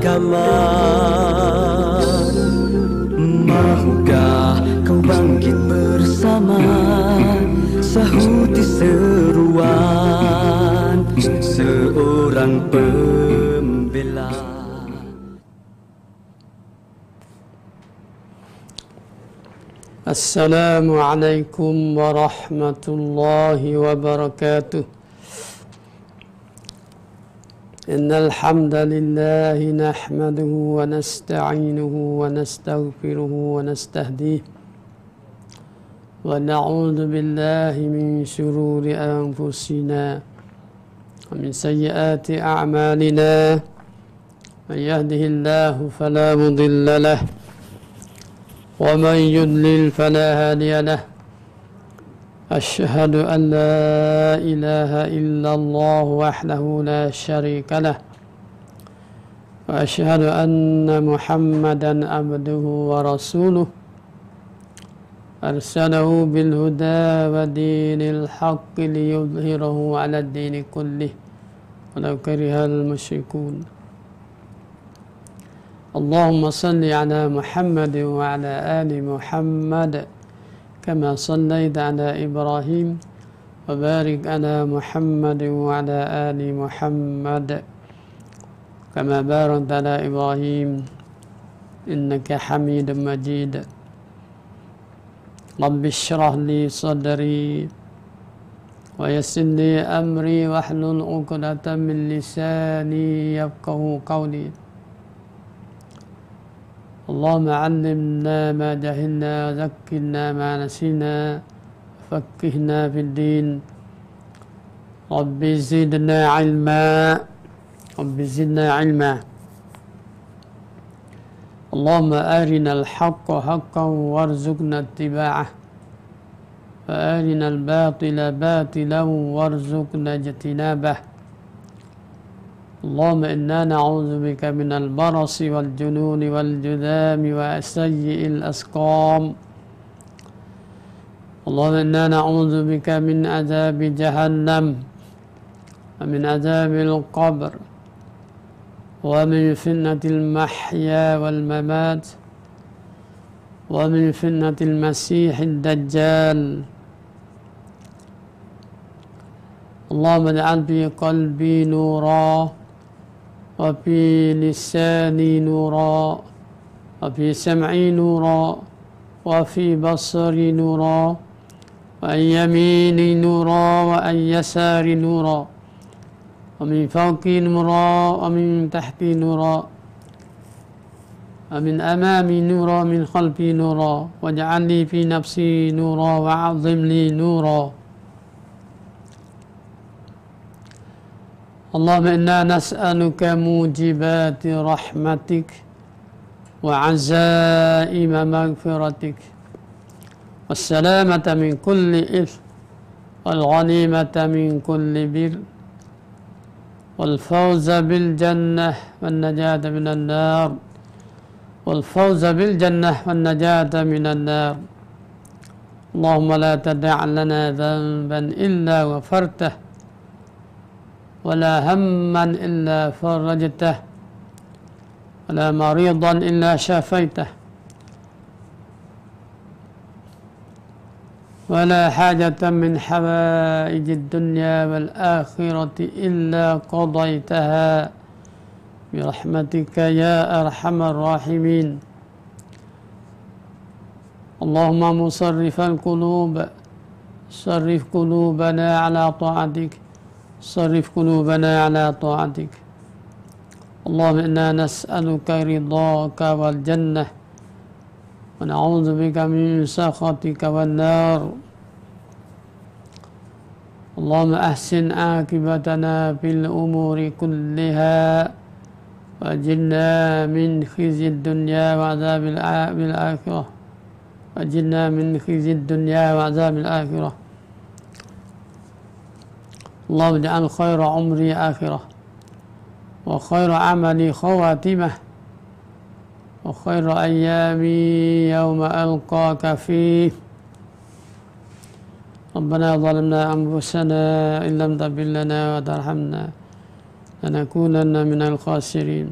kamar Mahukah kau bangkit bersama Sahuti seruan Seorang pembela Assalamualaikum warahmatullahi wabarakatuh إن الحمد لله نحمده ونستعينه ونستغفره ونستهديه ونعوذ بالله من شرور أنفسنا ومن سيئات أعمالنا من يهده الله فلا مضل له ومن يضلل فلا هادي له أشهد أن لا إله إلا الله وحده لا شريك له وأشهد أن محمدا عبده ورسوله أرسله بالهدى ودين الحق ليظهره على الدين كله ولو كره المشركون اللهم صل على محمد وعلى آل محمد كما صليت على إبراهيم وبارك على محمد وعلى آل محمد كما باركت على إبراهيم إنك حميد مجيد رب اشرح لي صدري ويسر لي أمري واحلل عقدة من لساني يفقه قولي اللهم علمنا ما جهلنا وذكرنا ما نسينا فقهنا في الدين رب زدنا علما رب زدنا علما اللهم أرنا الحق حقا وارزقنا اتباعه وأرنا الباطل باطلا وارزقنا اجتنابه اللهم إنا نعوذ بك من البرص والجنون والجذام وسيء الأسقام اللهم إنا نعوذ بك من عذاب جهنم ومن عذاب القبر ومن فتنة المحيا والممات ومن فتنة المسيح الدجال اللهم اجعل في قلبي نورا وفي لساني نورا وفي سمعي نورا وفي بصري نورا وعن يميني نورا وعن يساري نورا ومن فوقي نورا ومن تحتي نورا ومن أمامي نورا ومن خلفي نورا واجعل لي في نفسي نورا وعظم لي نورا اللهم إنا نسألك موجبات رحمتك وعزائم مغفرتك والسلامة من كل إثم والغنيمة من كل بر والفوز بالجنة والنجاة من النار والفوز بالجنة والنجاة من النار اللهم لا تدع لنا ذنبا إلا غفرته ولا هما إلا فرجته ولا مريضا إلا شافيته ولا حاجة من حوائج الدنيا والآخرة إلا قضيتها برحمتك يا أرحم الراحمين اللهم مصرف القلوب صرف قلوبنا على طاعتك صرف قلوبنا على طاعتك اللهم إنا نسألك رضاك والجنة ونعوذ بك من سخطك والنار اللهم أحسن عاقبتنا في الأمور كلها وجنا من خزي الدنيا وعذاب الآخرة وجنا من خزي الدنيا وعذاب الآخرة اللهم اجعل خير عمري آخرة وخير عملي خواتمة وخير أيامي يوم ألقاك فيه ربنا ظلمنا أنفسنا إن لم تغفر لنا وترحمنا لنكونن من الخاسرين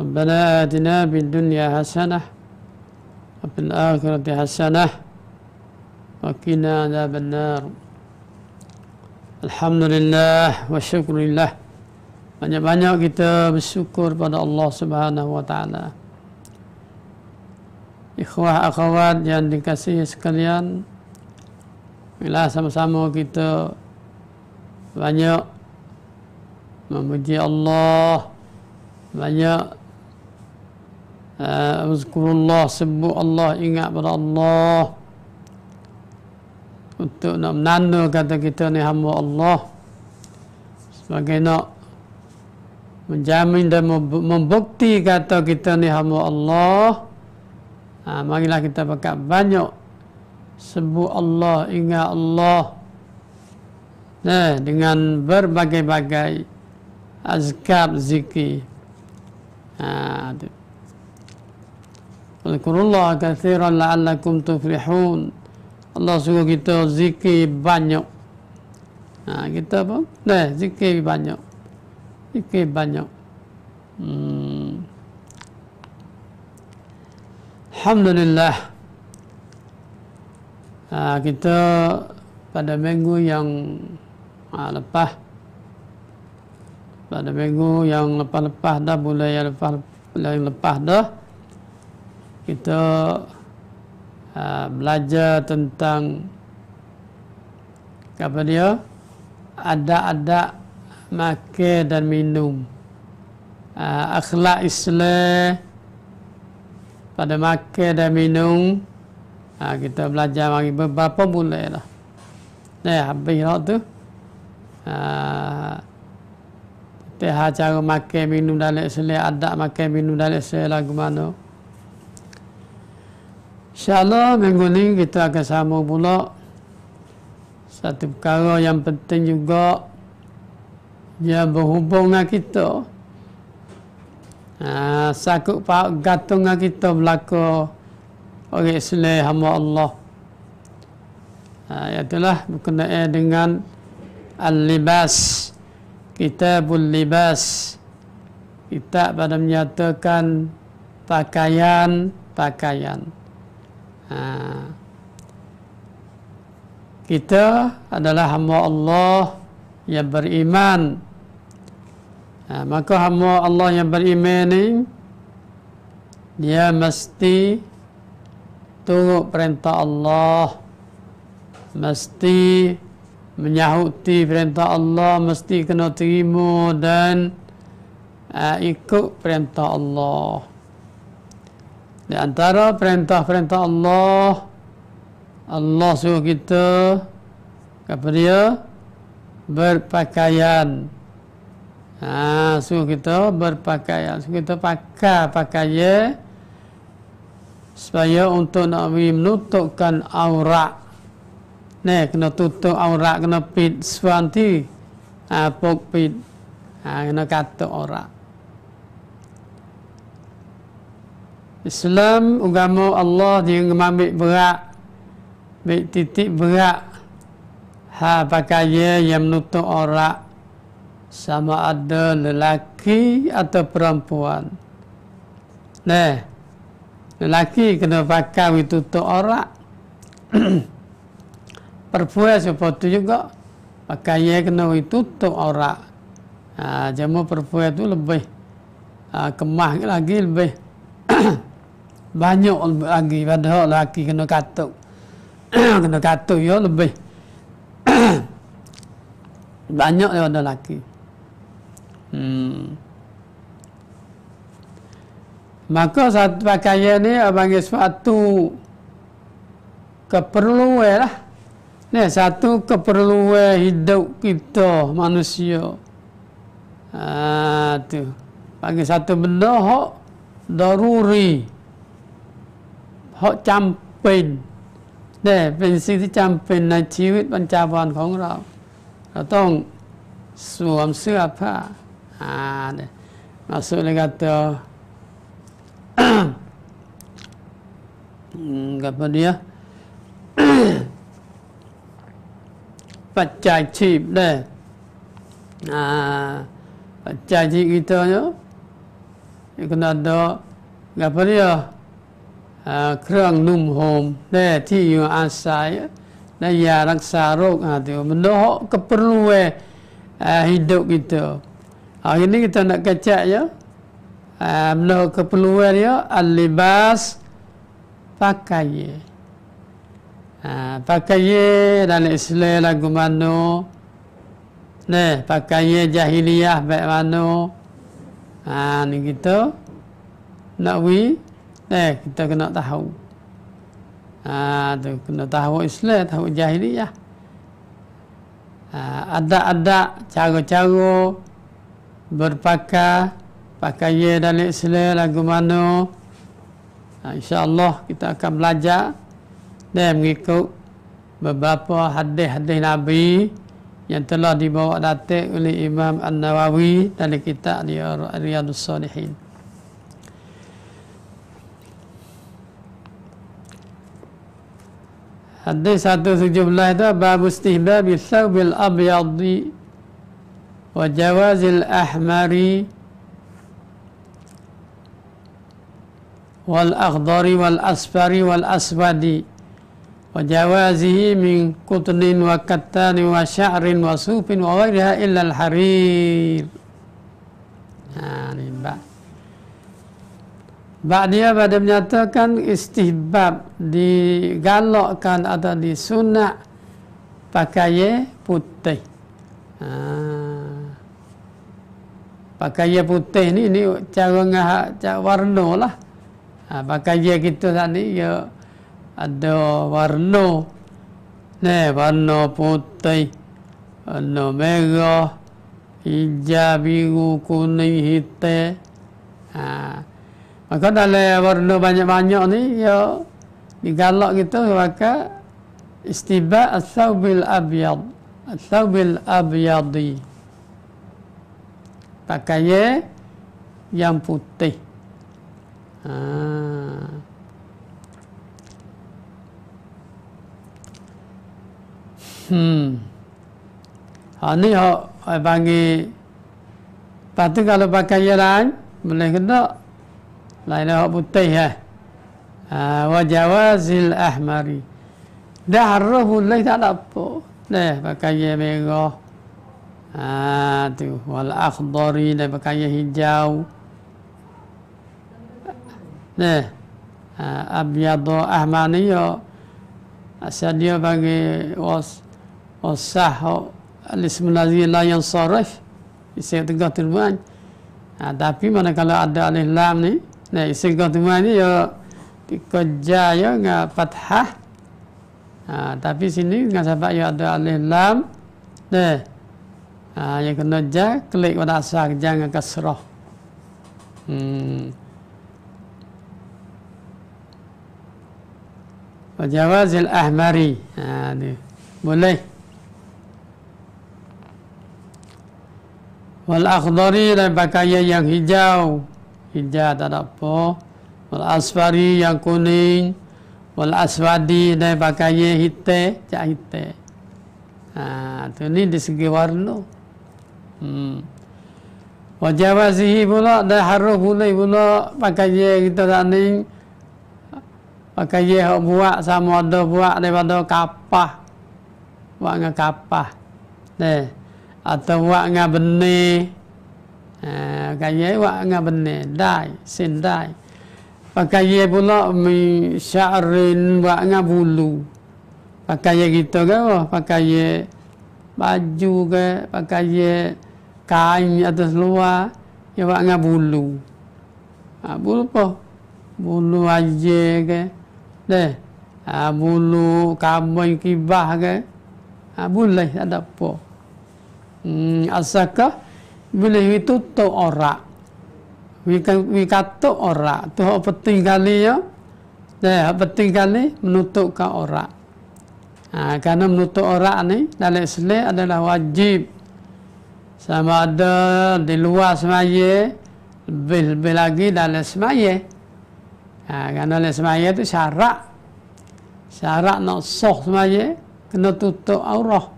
ربنا آتنا بالدنيا حسنة وفي الآخرة حسنة وقنا عذاب النار Alhamdulillah wa syukurillah Banyak-banyak kita bersyukur pada Allah Subhanahu wa taala. Ikhwah akhwat yang dikasihi sekalian, bila sama-sama kita banyak memuji Allah, banyak uh, Allah, sebut Allah, ingat pada Allah untuk nak menanda kata kita ni hamba Allah sebagai nak menjamin dan membukti kata kita ni hamba Allah ha, marilah kita pakai banyak sebut Allah ingat Allah nah, dengan berbagai-bagai azkab zikir ha, Al-Qurullah kathiran la'allakum tuflihun Allah suruh kita zikir banyak. Ha, kita apa? Nah, zikir banyak. Zikir banyak. Hmm. Alhamdulillah. Ha, kita pada minggu yang ha, lepas pada minggu yang lepas-lepas dah mulai yang lepas lepas dah kita Ha, belajar tentang apa dia ada-ada makan dan minum uh, akhlak Islam pada makan dan minum ha, kita belajar mari beberapa bulan lah dah habis lah tu ha, cara makan minum dalam Islam ada makan minum dalam Islam lagu mana InsyaAllah minggu ni kita akan sama pula Satu perkara yang penting juga Yang berhubung dengan kita ha, Sakut pak gantung dengan kita berlaku Orang Islam hamba Allah ha, Iaitulah berkenaan dengan Al-Libas Kitabul Libas Kita pada menyatakan Pakaian Pakaian Ha. Kita adalah hamba Allah yang beriman. Ha, maka hamba Allah yang beriman ini, dia mesti tunggu perintah Allah. Mesti menyahuti perintah Allah. Mesti kena terima dan ha, ikut perintah Allah. Di antara perintah-perintah Allah Allah suruh kita Kepada dia Berpakaian ha, Suruh kita berpakaian Suruh kita pakai pakaian Supaya untuk nak menutupkan aurat Ne, kena tutup aurat, kena pit Suanti ha, Pok pit ha, Kena kata aurat Islam agama Allah dia mengambil berat ambil titik berat ha pakaya yang menutup orang sama ada lelaki atau perempuan nah lelaki kena pakai itu tutup orang perempuan seperti juga pakaya kena itu tutup orang ha jemaah perempuan tu lebih ha, kemah lagi lebih banyak lagi padahal lelaki kena katuk kena katuk ya lebih banyak orang ada lelaki hmm. maka satu pakaian ni bagi sesuatu keperluan lah ni satu keperluan hidup kita manusia ah tu bagi satu benda yang daruri เพราะจำเป็นนี่เป็นสิ่งที่จำเป็นในชีวิตบรรจาัรของเรา เราต้องสวมเสื้อผ้าอ่าเนี่ยมาสุริกัตเตอร์ กับพเนียปัจจัยชีพได้ปัจจัยชีพอีเตเนาะอีกนัดเดียวกับพเนียเครื่องนุ่มโฮมได้ที่อยู่อาศัยได้ยารักษาโรคอาตัวมันดูก็ปรุงเวฮิดุกิตัวเอาอันนี้ก็ต้องกระจายยมันดูก็ปรุงเวยอัลลิบาสพักกายพักกายดันอิสลามกุมานุเนี่ยพักกายจาฮิลียะแบบมานุอันนี้กิตัวนวี Eh, kita kena tahu. Ha, tu kena tahu Islam, tahu jahiliyah. Ha, ada-ada cara-cara berpakaian, pakaian dalam Islam lagu mana. Ha, InsyaAllah kita akan belajar dan mengikut beberapa hadis-hadis Nabi yang telah dibawa datang oleh Imam An-Nawawi dari kitab Riyadus Salihin. Ya, حديث حديث الجملة هذا باب استهباب الثوب الأبيض وجواز الأحمر والأخضر والأصفر والأسود وجوازه من قطن وكتان وشعر وصوف وغيرها إلا الحرير يعني آه، بعد Ba'dia pada menyatakan istihbab digalakkan atau disunat pakai putih. Ha. Pakai putih ni ni cara ngahak cak warna lah. Ha, pakai kita tak ni ya ada warna. Ne warna putih, warna merah, hijau, biru, kuning, hitam. Ha. Maka dalam warna banyak-banyak ni ya digalak kita maka istiba as-saubil abyad as-saubil abyadi pakainya yang putih. Ha. Hmm. Ha ni ha panggil patut kalau pakai yang lain boleh tak lainnya Abu Tayyah wa jawazil ahmari dah roh lain tak apa dah eh, pakai merah ha, tu wal akhdari dah pakai hijau dah eh, ha, abyadu ahmani yo asal dia bagi was wasah الاسم الذي لا ينصرف يصير تقدر تلوان تعرفي ما أنا قاله أدى عليه لام Nah, isim qatma ni ya kerja ya dengan fathah. Ha, tapi sini dengan sampai ya ada alih lam. Nah. Ha, yang kena ja klik pada asal kerja dengan kasrah. Hmm. Wajawazil ahmari. Ha, ni. Boleh. Wal akhdari dan pakaian yang hijau hijau tak ada apa wal asfari yang kuning wal aswadi dan pakaiye hitam cak hitam ha tu ni di segi warna hmm wajawazihi pula dan haru pula pula pakaiye kita tak ni pakaiye hok buat sama ada buat daripada kapah buat dengan kapah ne atau buat dengan benih กายเยวะงาบันเนได้สิ้นได้ปากายเยบุลมีชาเรนวะงาบุลูปากายเยกิตก็ว่าปากายเยบาจูก็ปากายเยกายอัตสลวะยวะงาบุลูบุลปบุลูอายเยก็เด้บุลูกาบอยกิบะก็บุลเลยอัตปออัสสะกะ beliau itu tu ora. Wika wika tu ora. Tu apa tinggali ya? Ya apa tinggali menutup ka ora. Nah, ha, karena menutup ora ni dalam Islam adalah wajib. Sama ada di luar semaya, lebih, lebih lagi dalam semaya. Nah, ha, karena dalam semaya itu syarat. Syarat nak sok semaya, kena tutup aurah.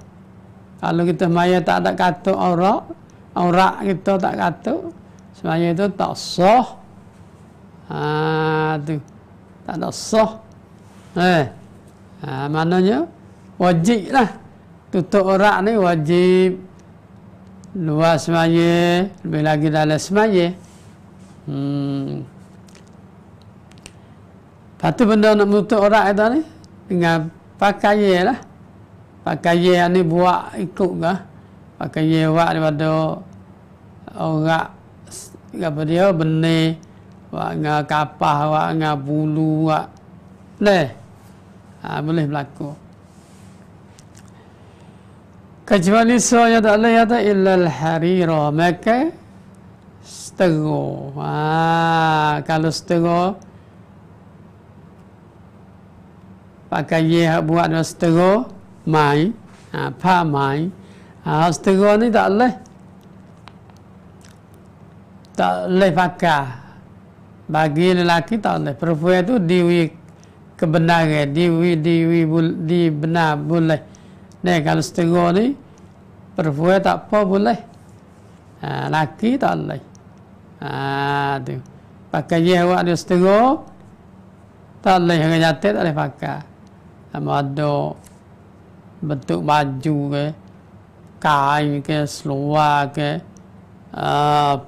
Kalau kita maya tak ada kata aurah, aurat kita tak katuk semuanya itu tak sah ha, tu tak ada soh. eh ha, maknanya wajib lah tutup aurat ni wajib luar semuanya. lebih lagi dalam semaya hmm. tu benda nak tutup aurat itu ni dengan pakaian lah pakaian ni buat ikut ke ကရေဝရဘတော်အငါကပရယဘနေဝငါကပါဝငါဘူးလူဝနဲ့အမလေးလက်ကိုကကျဝလီဆောယဒအလယဒအိလလ်ဟရီရောမကစတဂိုဝါကလစတဂိုပကရေဘဝနစတဂိုမိုင်းအဖမိုင်း Ah, sedekah ni tak leh. Tak leh pakar. Bagi lelaki tak leh. Perempuan itu diwi kebenaran, diwi diwi bul, di benar boleh. Nah, kalau sedekah ni perempuan tak apa boleh. Ah, lelaki tak leh. Ah, tu. Pakai je awak dia sedekah. Tak leh hanya tak leh pakar. Amado bentuk baju ke. Eh kainnya seluar ke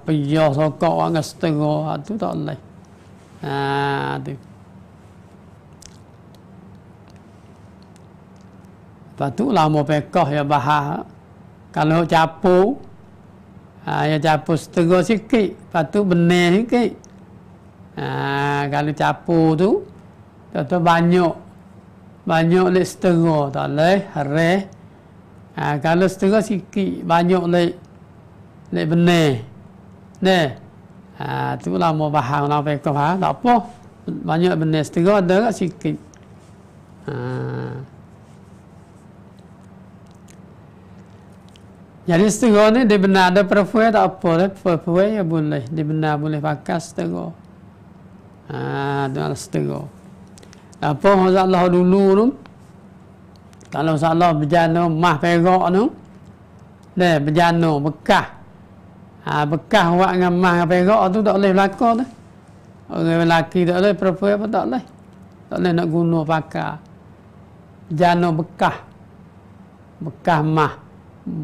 piyoh sokok ke setengah itu tak boleh itu lepas itu lah mau pekoh ya bahas kalau capu ha, ya capu setengah sikit lepas itu benih sikit ha, kalau capu tu tu banyak banyak lebih setengah tak boleh harus Ha, kalau setengah sikit banyak lek lek benar. Ne. Ha tu lah mau bahan nak lah, pergi ke ha, tak apa. Banyak benar setengah ada ke lah sikit. Ha. Jadi setengah ni dia benar ada perfuai tak apa lah. Perfuai ya boleh. Dia benar boleh pakai setengah. Ha, dengan setengah. Apa Allah dulu tu. No? kalau salah berjana mah perak tu dah berjana bekah ha, bekah buat dengan mah perak tu tak boleh berlaku tu orang lelaki tak boleh perempuan pun tak boleh tak boleh nak guna pakar berjana bekah bekah mah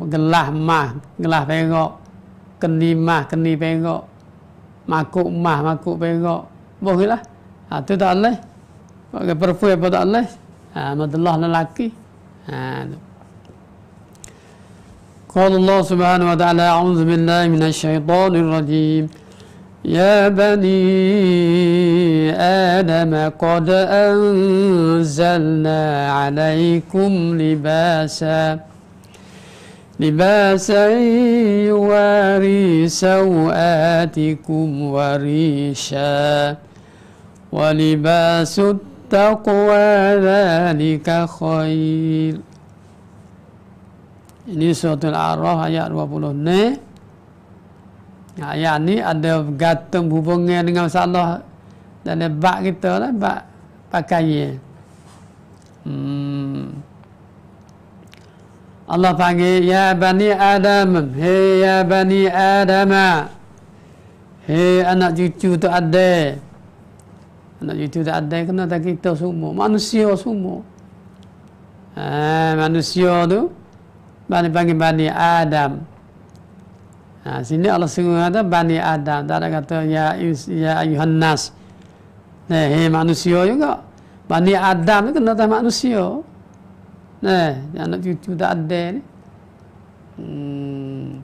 gelah mah gelah perak keni mah keni perak makuk mah makuk perak boleh lah ha, tu tak boleh Pakai perfume pun tak boleh. Ha, Madullah lelaki. قال الله سبحانه وتعالى أعوذ بالله من الشيطان الرجيم يا بني آدم قد أنزلنا عليكم لباسا لباسا يواري سوآتكم وريشا ولباس التقوى التقوى ذلك خير ini surat al-a'raf ayat 20 ni ayat ni ada gatung hubungan dengan masalah dan bab kita lah bab pakaian hmm. Allah panggil ya bani adam hey ya bani adam hey anak cucu tu ada Anak cucu tak ada kena tak kita semua. Manusia semua. Ha, manusia tu. Bani panggil Bani Adam. Ha, sini Allah sungguh kata Bani Adam. Tak ada kata Ya, ya Ayuhan Nas. hey, manusia juga. Bani Adam tu kena tak manusia. Nah, anak cucu tak ada ni. Hmm.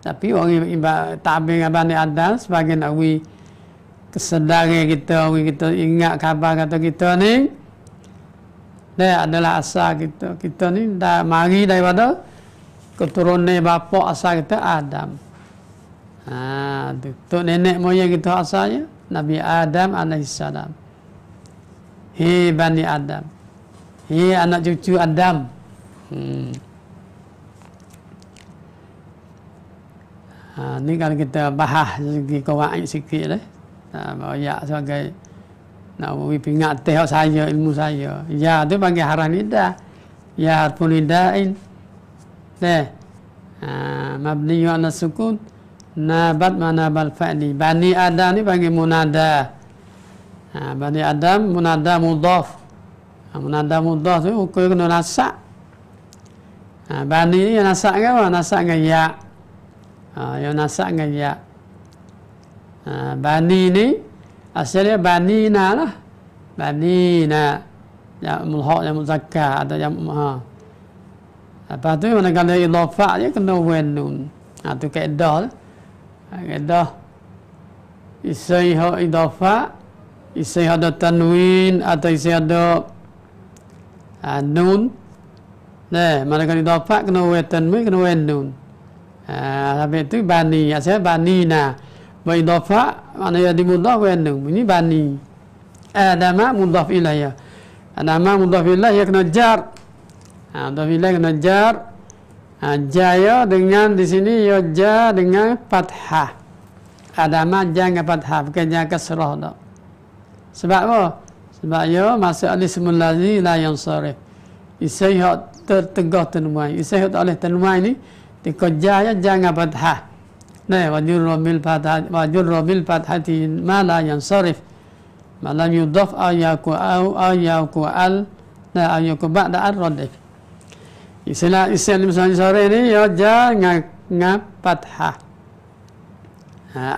Tapi orang yang tabing Bani Adam sebagai nak kesedari kita, kita ingat khabar kata kita ni dia adalah asal kita. Kita ni dah mari daripada keturunan bapa asal kita Adam. Ha, tu, tu nenek moyang kita asalnya Nabi Adam alaihi salam. Hi bani Adam. Hi anak cucu Adam. Hmm. Ha, ni kalau kita bahas segi kewa'i sikit Eh. Ha, bawa ya sebagai nak bagi pingat teh saya ilmu saya. Ya tu panggil haran ida. Ya pun idain. Teh. Ha, mabni yu ana sukun. Nabat mana bal fa'li. Bani adam ni panggil munada. Ha, bani Adam munada mudhaf. Ha, munada mudhaf tu ukur kena nasak. Ha, bani ni nasak ke apa? Nasak ke ya. Ha, yang nasak ke ya. Ha, bani ni asalnya Bani na lah. Bani na yang mulha yang muzakka atau yang ha. Apa tu mana kalau idafa dia kena wen nun. Ha tu kaedah lah. Ha, kaedah. Isai ha idafa isai ada tanwin atau isai ada ha, nun. Nah, mana kalau idafa kena wen tanwin kena wen nun. Ha tapi tu bani asalnya bani na. Ha waidofa maknanya di mudaf wa yanu ini bani eh, adama mudaf ilaya adama mudaf ilaya yakna jar adama ha, ilaya yakna jar ha, jaya dengan di sini ya ja dengan fathah adama ja dengan fathah bukan ja kasrah dah sebab apa sebab ya masuk alismul lazi la yang sore isai hak tertegah tenuai isai oleh tenuai ni dikojaya jangan fathah Nah, wajurro mil pada wajurro mil pada hatin malah yang sorif malam yudof ayaku au ayaku al nah ayaku bak dah arrodif. Istilah istilah misalnya sore ini ya jangan ngapat ha.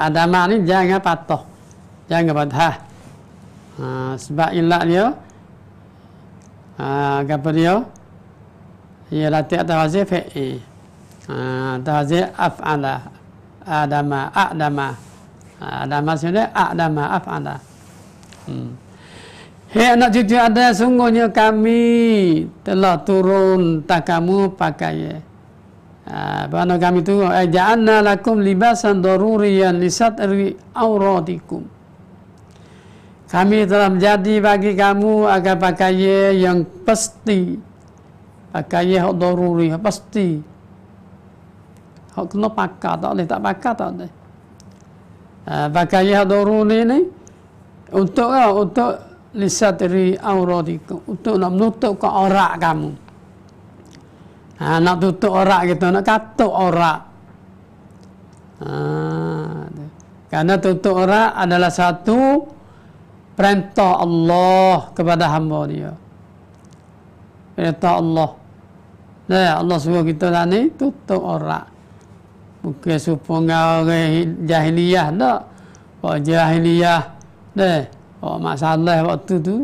Ada makni jangan ngapat toh jangan ngapat ha. Sebab ilah dia gapa ha, dia ia latih atau hasil fe'i atau hasil af'ala adama adama ha, adama sini adama apa anda? Hmm. Hei anak cucu ada sungguhnya kami telah turun tak kamu pakai. Ah, kami tu ajana eh, lakum libasan darurian lisat erwi auratikum. Kami telah menjadi bagi kamu agar pakai yang pasti. Pakai yang daruri, pasti hok kena pakat tak boleh tak pakat tak boleh pakai yang dorun ini untuk untuk lisatri auratikum untuk nak menutup ke orak kamu ha, nak tutup orak gitu nak katuk orak ha, karena tutup orak adalah satu perintah Allah kepada hamba dia perintah Allah Nah, Allah suruh kita lah ni tutup orang. Bukan supaya dengan orang jahiliyah tak. Pak jahiliyah deh. Pak masalah waktu tu.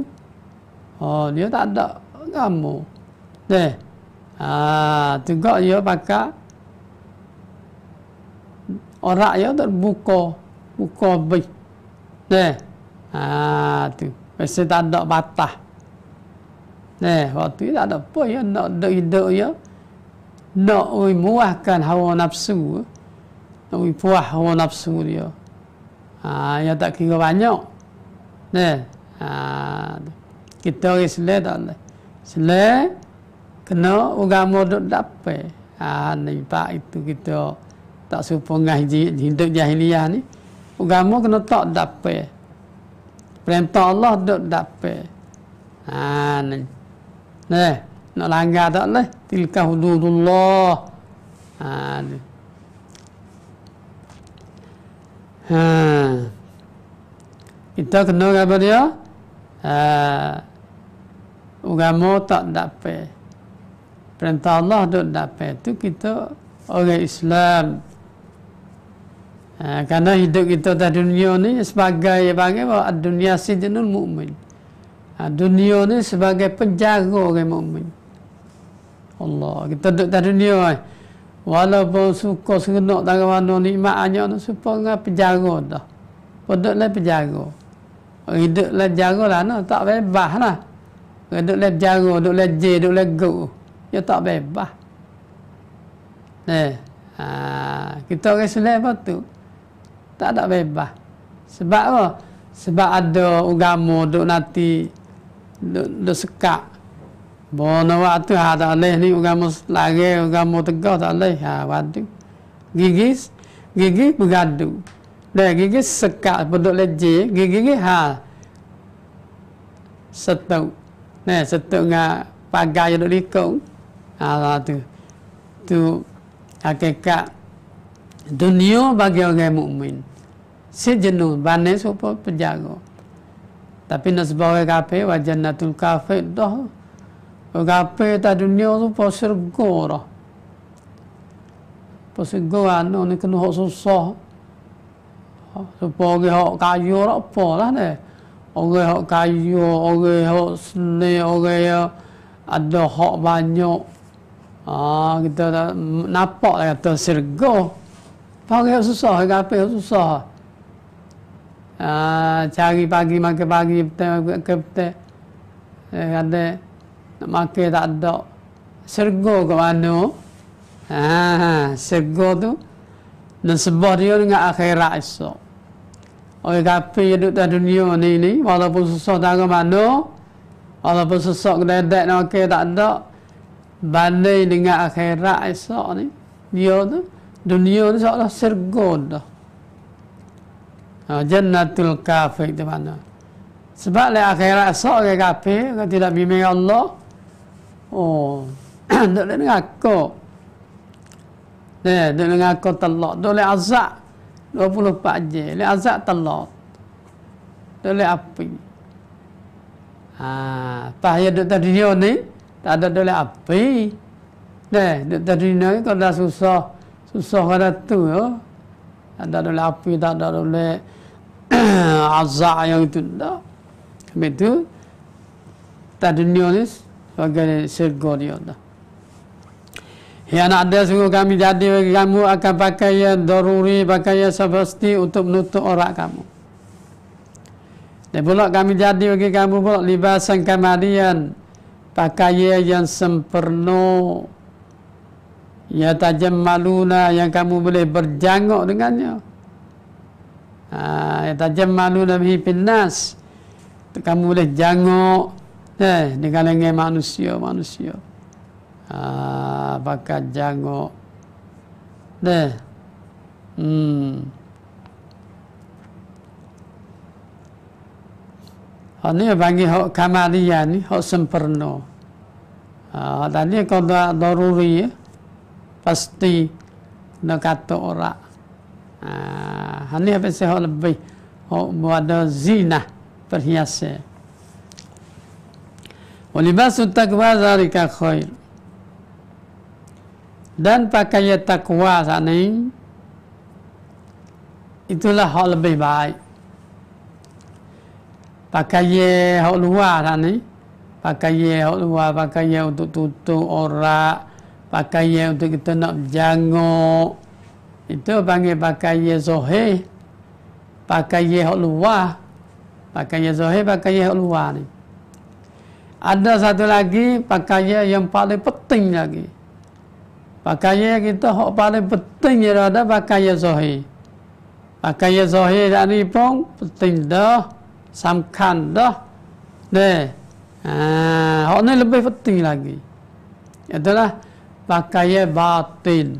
Oh dia tak ada kamu. Deh. Ha, ah tu gak dia pakai, orang ya terbuka buka baik. Deh. Ah tu. Pasal tak ada batas. Deh, waktu itu tak ada apa ya nak hidup ya nak ui muahkan hawa nafsu nak ui puah hawa nafsu dia ha, ya tak kira banyak ne ha, kita ni selai tak ada selai kena ugamu dok dapat ha, nampak itu kita tak serupa dengan hidup jahiliah ni ugamu kena tak dapat perintah Allah dok dapat ha, ne. Nak langgar tak lah. Tilka hududullah. Ha, ni. Ha. Kita kena apa dia? Ha. Ugamu tak dapat. Perintah Allah tak dapat. tu kita orang Islam. Ha. Karena hidup kita dalam dunia ni sebagai bagai bahawa dunia sejenul mu'min. Ha. Dunia ni sebagai penjaga orang mu'min. Allah kita duduk dalam dunia eh. walaupun suka senok tangga mana ni mak anak ni supaya dengan penjara dah duduk lah penjara hidup lah penjara lah no. tak bebas lah duduk lah penjara duduk lah jay duduk lah go ya tak bebas eh ha, kita orang selain apa tu tak ada bebas sebab apa sebab ada agama duduk nanti duduk, sekak bo waktu ada tu ni uga mus la ge uga mo te ga ha wa tu gigis gigi bugadu da gigis seka bentuk le je gigi ge ha setu ne setu nga paga yo di ha la tu tu akeka dunia bagi orang mukmin sejenu banes opo penjago tapi nasbawe kafe wa jannatul kafe doh Porque apeta de unión no puede ser gorro. Puede ser gorro, no, ni que no se so. Supongo que ho cayó la pola, ¿no? O que ho cayó, o que ho sne, o que ho ado ho baño. Ah, que te da una pola, que te ser gorro. Porque eso so, que apeta eso so. Ah, chagi pagi, ma que pagi, que te, que te, que te, que te, နမကေဒတ်ဒောစရဂောကဝနုအာစရဂောဒုနစဘောရီယောငါအခေရာအစောအိုဂါပိယဒုတဒုနီယောနီနီဝါလပုစဆောတာကမနုဝါလပုစဆောကဒဒနကေဒတ်ဒောဘန်နေနငါအခေရာအစောနီနီယောဒုဒုနီယောစောလစရဂောဒောအာဂျန်နတ်တူလ်ကာဖိတ်တမနစဘလေအခေရာအစောကေကပိကတိလာဘီမေအလ္လာဟ် Oh, duk le dengar ko. Eh, duk dengar ko talak. Duk le azab 24 je. Le azab talak. Duk le api. Ha, pas ya duk tadi ni, tak ada duk le api. Eh, duk tadi ni kau dah susah. Susah kau dah tu Tak ada duk api, tak ada duk le yang itu dah. Sebab itu, tak dunia ni agar segori ada. Yang ada semua kami jadi bagi kamu akan pakai yang daruri, pakai yang sebesti untuk menutup orang kamu. Dan pula kami jadi bagi kamu pula libasan kemarian, pakai yang sempurna, yang tajam maluna yang kamu boleh berjanguk dengannya. Ha, yang tajam maluna bihi pinnas. Kamu boleh jangok Eh, ni kalenge manusia, manusia. Ah, bakat jago. Deh. Hmm. Ini ah, bagi hak kamaria ni, hak sempurna. Ah, tadi kau dah daruri ya. Pasti nak kata orang. Ah, ini apa sih hak lebih? Hak buat zina perhiasan. Walibas takwa zalika khair. Dan pakaian takwa saat ini itulah hal lebih baik. Pakaian hal luar saat ini pakaian hal luar, pakaian untuk tutup orang, pakaian untuk kita nak jangok. Itu panggil pakaian zohir. Pakaian hal luar. Pakaian zohir, pakaian hal luar ni. Ada satu lagi pakaian yang paling penting lagi. Pakaian kita hok paling penting ya ada pakaian zohi Pakaian zohi dan pun penting dah, samkan dah. Nah, hok ha, ini lebih penting lagi. Itulah pakaian batin.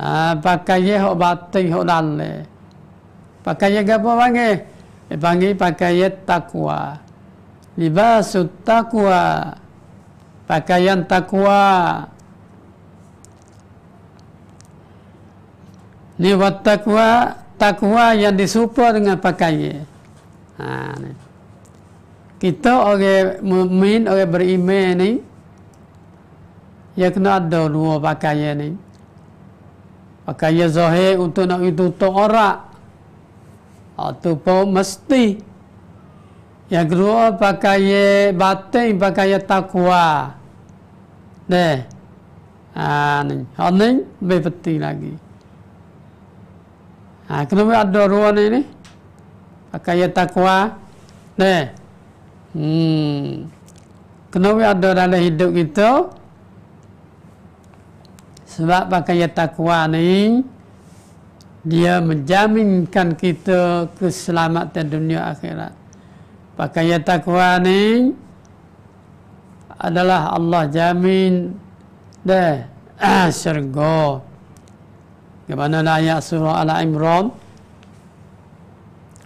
Ha, pakaian hok batin hok dalam. Pakaian apa panggil? Panggil Pakaian takwa libasut taqwa pakaian taqwa ni wat taqwa taqwa yang disupport dengan pakaian ha ni kita orang mukmin orang beriman ni ya kena ada dua pakaian ni pakaian zahir untuk nak itu orang atau ha, mesti yang kedua pakai batin pakai takwa. Deh. Ah ni, ni bepeti lagi. Ah kenapa ada ruang ini? Pakai takwa. Deh. Hmm. Kenapa ada dalam hidup kita? Sebab pakai takwa ni dia menjaminkan kita keselamatan dunia akhirat. Pakainya takwa ni adalah Allah jamin deh ah, syurga. Bagaimana ayat surah Al-Imran?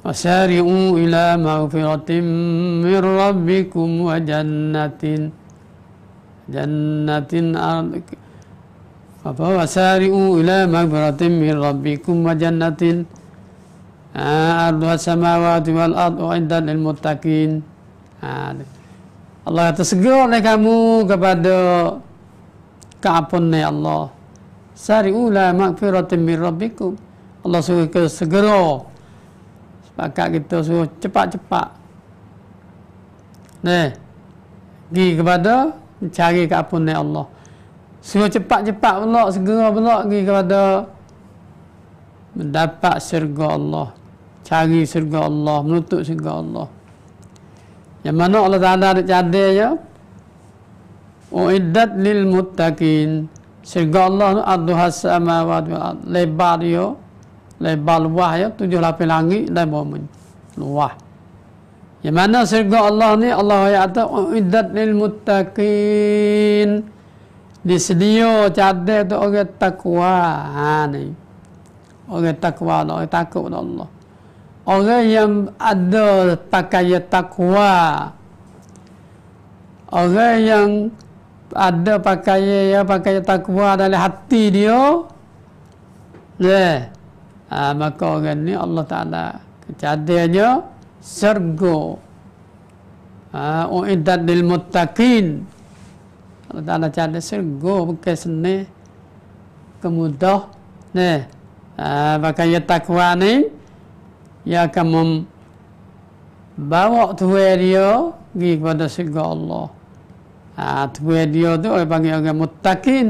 Wasari'u ila mawfiratin min rabbikum wa jannatin jannatin apa wasari'u ila mawfiratin min rabbikum wa jannatin Ha, Ardu as-samawati wal-ard u'iddat lil-muttaqin. Ha, Allah tersegur oleh kamu kepada keampunan Allah. Sari'ula makfiratin min rabbikum. Allah suruh ke segera. Sepakat kita suruh cepat-cepat. Nih. Pergi kepada cari keampunan Allah. Suruh cepat-cepat pula, segera pula pergi kepada mendapat syurga Allah cari surga Allah, menutup surga Allah. Yang mana Allah Ta'ala ada cadar ya? Uiddat lil muttaqin. Surga Allah itu aduhas sama wa Lebar ya. Lebar luah ya. Tujuh lapis langit dan bawah Luah. Yang mana surga Allah ni Allah yang ta uiddat lil muttaqin. Disedia cadar itu orang takwa. Ha ni. Orang takwa, orang takut Allah orang yang ada pakai takwa orang yang ada pakai ya pakai takwa dalam hati dia leh ha, maka orang ni Allah Taala kecadiannya syurga ha uiddat lil muttaqin Allah Taala cadi syurga bukan seni kemudah leh ha pakai takwa ni Ya kamu bawa tuhan dia pergi kepada syurga Allah. Ha, tuhan dia tu orang panggil orang mutakin.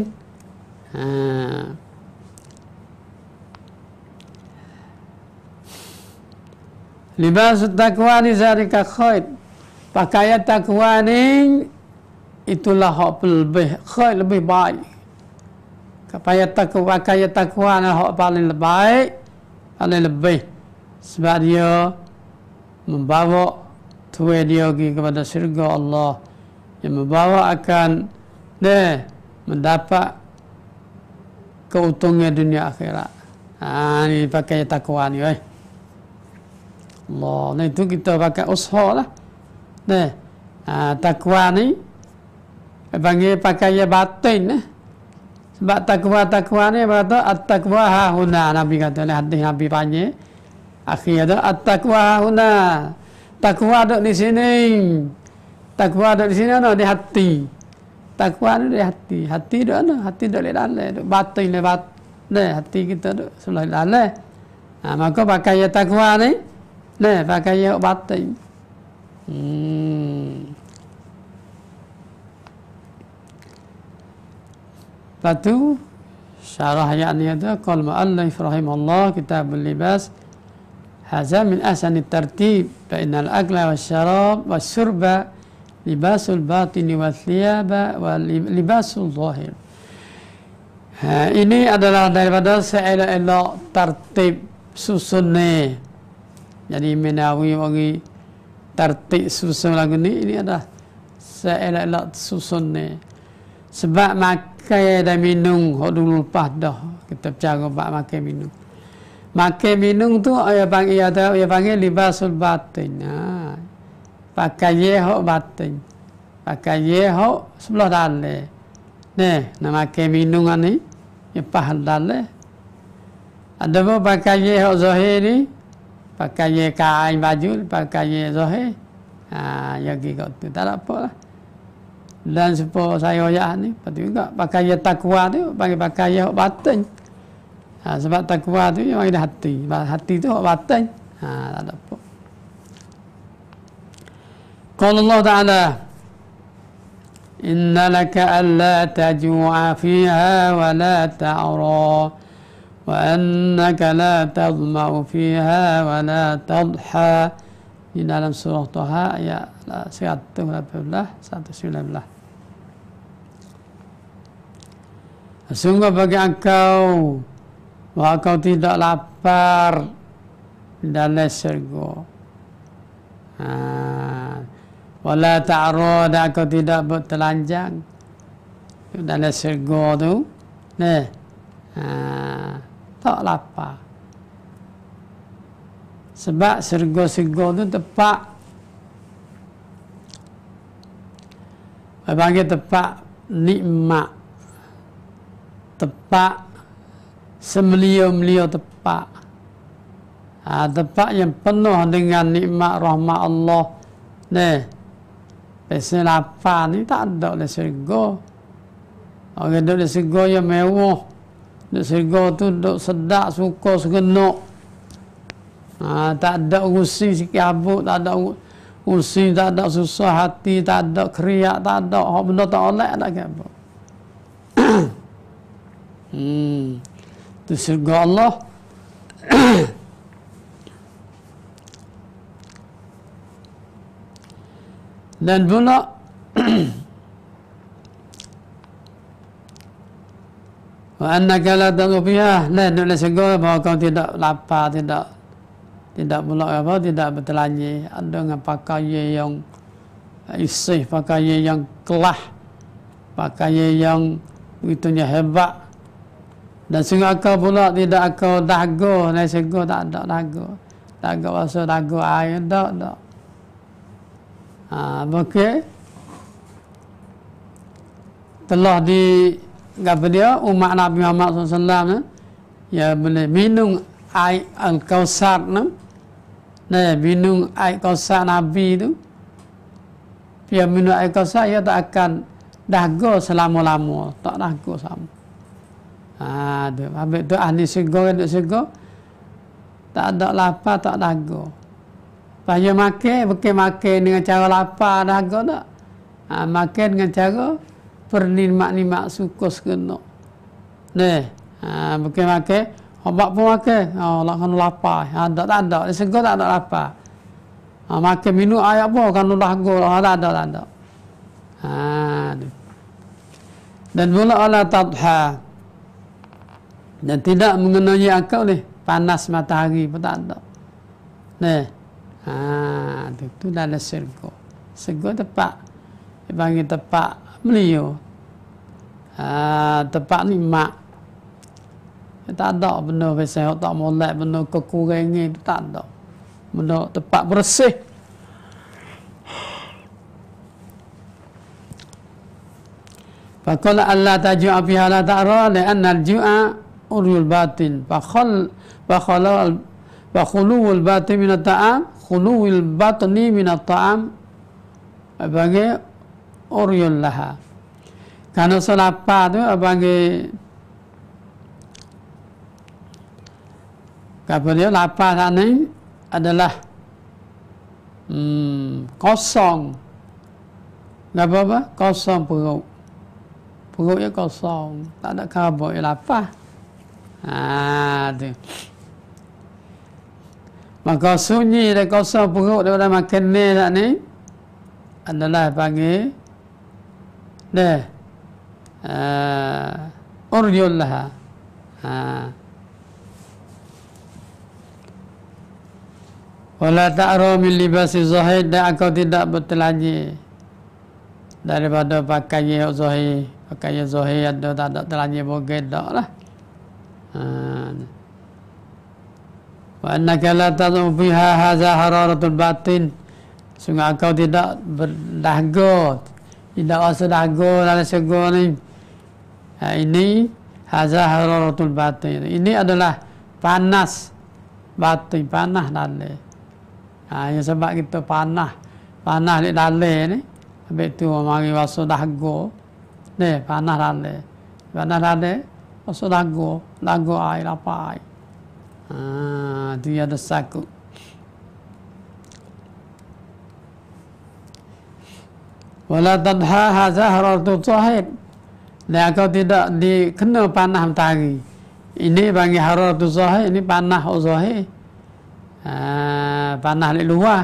Ha. Libas takwa ni zarika khair. Pakaian takwa ni itulah hak lebih khair lebih baik. Kepaya takwa, kaya takwa ni hak paling lebih baik. Paling lebih sebab dia membawa tuwe dia pergi kepada syurga Allah yang membawa akan ne mendapat keuntungan dunia akhirat. Ha, ini pakai takwa ni, eh. Allah, ni tu kita pakai usaha lah. Ne, ha, takwa ni, panggil pakai ya batin, ne. Sebab takwa-takwa ni, berkata, at-takwa ha-huna, Nabi kata, ni hadis Nabi banyak. Akhirnya ada at-taqwa huna. Takwa ada di sini. Takwa ada di sini ada di hati. Takwa ada di hati. Hati ada ada. Hati ada di dalam. Batu lewat. Ne, hati kita ada sebelah di dalam. Ha, maka pakai ya takwa ni. Ne, pakai ya batu. Hmm. Lepas tu, syarah ayat ni ada. Kalau ma'allah, Ibrahim Allah, kitab libas. Lepas هذا من أحسن الترتيب فإن الأكل والشراب والشرب لباس الباطن والثياب ولباس الظاهر ini adalah daripada seelok-elok tertib susunnya. Jadi menawi bagi tertib susun lagu ni, ini adalah seelok-elok susunnya. Sebab makan dan minum, kalau dulu lupa dah, kita cakap makan minum. Maka minum tu ayah oh, panggil ada ya ayah panggil libasul batin. Ha. Pakai yeho batin. Pakai yeho sebelah dalle. Ne, nama ke minum ani kan ya pahal dalle. Ada bu pakai yeho zohiri, pakai ye kain baju, pakai ye zohir. Ah, ha, yogi ya kau tu tak apa. Lah. Dan sepo saya ni, patut juga pakai ye takwa tu, pakai pakai yeho batin. Ha, sebab takwa tu memang ada hati. Sebab hati tu hak batin. Ha, tak ada apa. Qala Allah Ta'ala Inna laka alla taju'a fiha wa la ta'ra wa annaka la tadma'u fiha wa la tadha di dalam surah Taha ayat 118 119 Sungguh bagi engkau Wah kau tidak lapar dan lesergo. Ha. Walau tak roh dan kau tidak bertelanjang dan lesergo tu, neh ha. tak lapar. Sebab sergo-sergo tu tepat Bagi tepat nikmat, tepat semelio-melio tepat. Ha, tepat yang penuh dengan nikmat rahmat Allah. Nih, pesan apa ni tak ada di syurga. Orang duduk di syurga yang mewah. Di syurga tu duduk sedap, suka, segenok. Ha, tak ada usi sikit abuk, tak ada usi, tak ada susah hati, tak ada keriak, tak ada. Orang benda tak oleh, tak ada hmm de ce gars-là, ben buna ve anna gala da rubiya ne ne ne sego ba tidak lapa tidak tidak mula apa tidak betelanyi ada dengan pakai yang isih pakai yang kelah pakai yang itunya hebat dan sungguh akal pula tidak akal dahga. Nak segar tak ada dahga. Dahga pasal dahga air. Tak, tak. Ha, okay. Telah di... gap dia, umat Nabi Muhammad SAW Ya benar minum air Al-Qawsar ni. Nah, ya, minum air Qawsar Nabi itu. Dia minum air Qawsar, dia tak akan dahga selama-lama. Tak dahga sama. Ada. Ha, Habis tu ahli syurga ke syurga? Tak ada lapar, tak ada dago. banyak makan, bukan makan dengan cara lapar, dago tak? Ha, makan dengan cara pernikmat-nikmat suka sekena. Nih. Ha, bukan makan. Obat pun makan. Oh, lah kena lapar. Ha, tak, tak ada. Dia segar tak ada lapar. Ha, makan minum air pun kena dago. Ha, tak ada, tak ada. Ha, Dan mula Allah tadha. Dan tidak mengenai akal ni panas matahari pun tak ada. Nah. Ha, tu tu dah ada sergo. Sergo tepat. Dia panggil tepat beliau. Ha, tepat ni mak. Dia tak ada benda pasal tak molek benda kekurangan tu tak ada. Benda tepat bersih. Fakallah Allah taju'a fiha la ta'ra li anna al-ju'a uryul batin fakhal fakhalal wa khuluul batin min at'am khuluul batni min at'am abange uryul laha kana salat pad abange kapalnya lapar ini adalah hmm, kosong tidak apa-apa kosong perut perutnya kosong tak ada karbo yang lapar tu. Maka sunyi dan kosong perut daripada makan ni tak ni adalah bagi deh uh, ah, urjul lah. Ha. Ah. Wala ta'ra min libasi zahid dan aku tidak bertelanji daripada pakaian zahid. Pakaian zahid ada tak ada telanji boleh tak lah. Ha. Wanaka la tazum fiha haza hararatul batin Sungguh engkau tidak berdahga Tidak rasa dahga dalam syurga ni ha, Ini Haza hararatul batin Ini adalah panas Batin, panas dalam ha, Yang sebab kita panas Panas di dalam ni Habis tu orang mari rasa dahga Ni panas dalam Panas dalam lagu, lagu haza haro tu tuahid Dia ada saku. Walau lah, kau tidak dikenal panah matahari Ini bagi haro tu tuahid Ini panah o tu tuahid ah, Panah di luar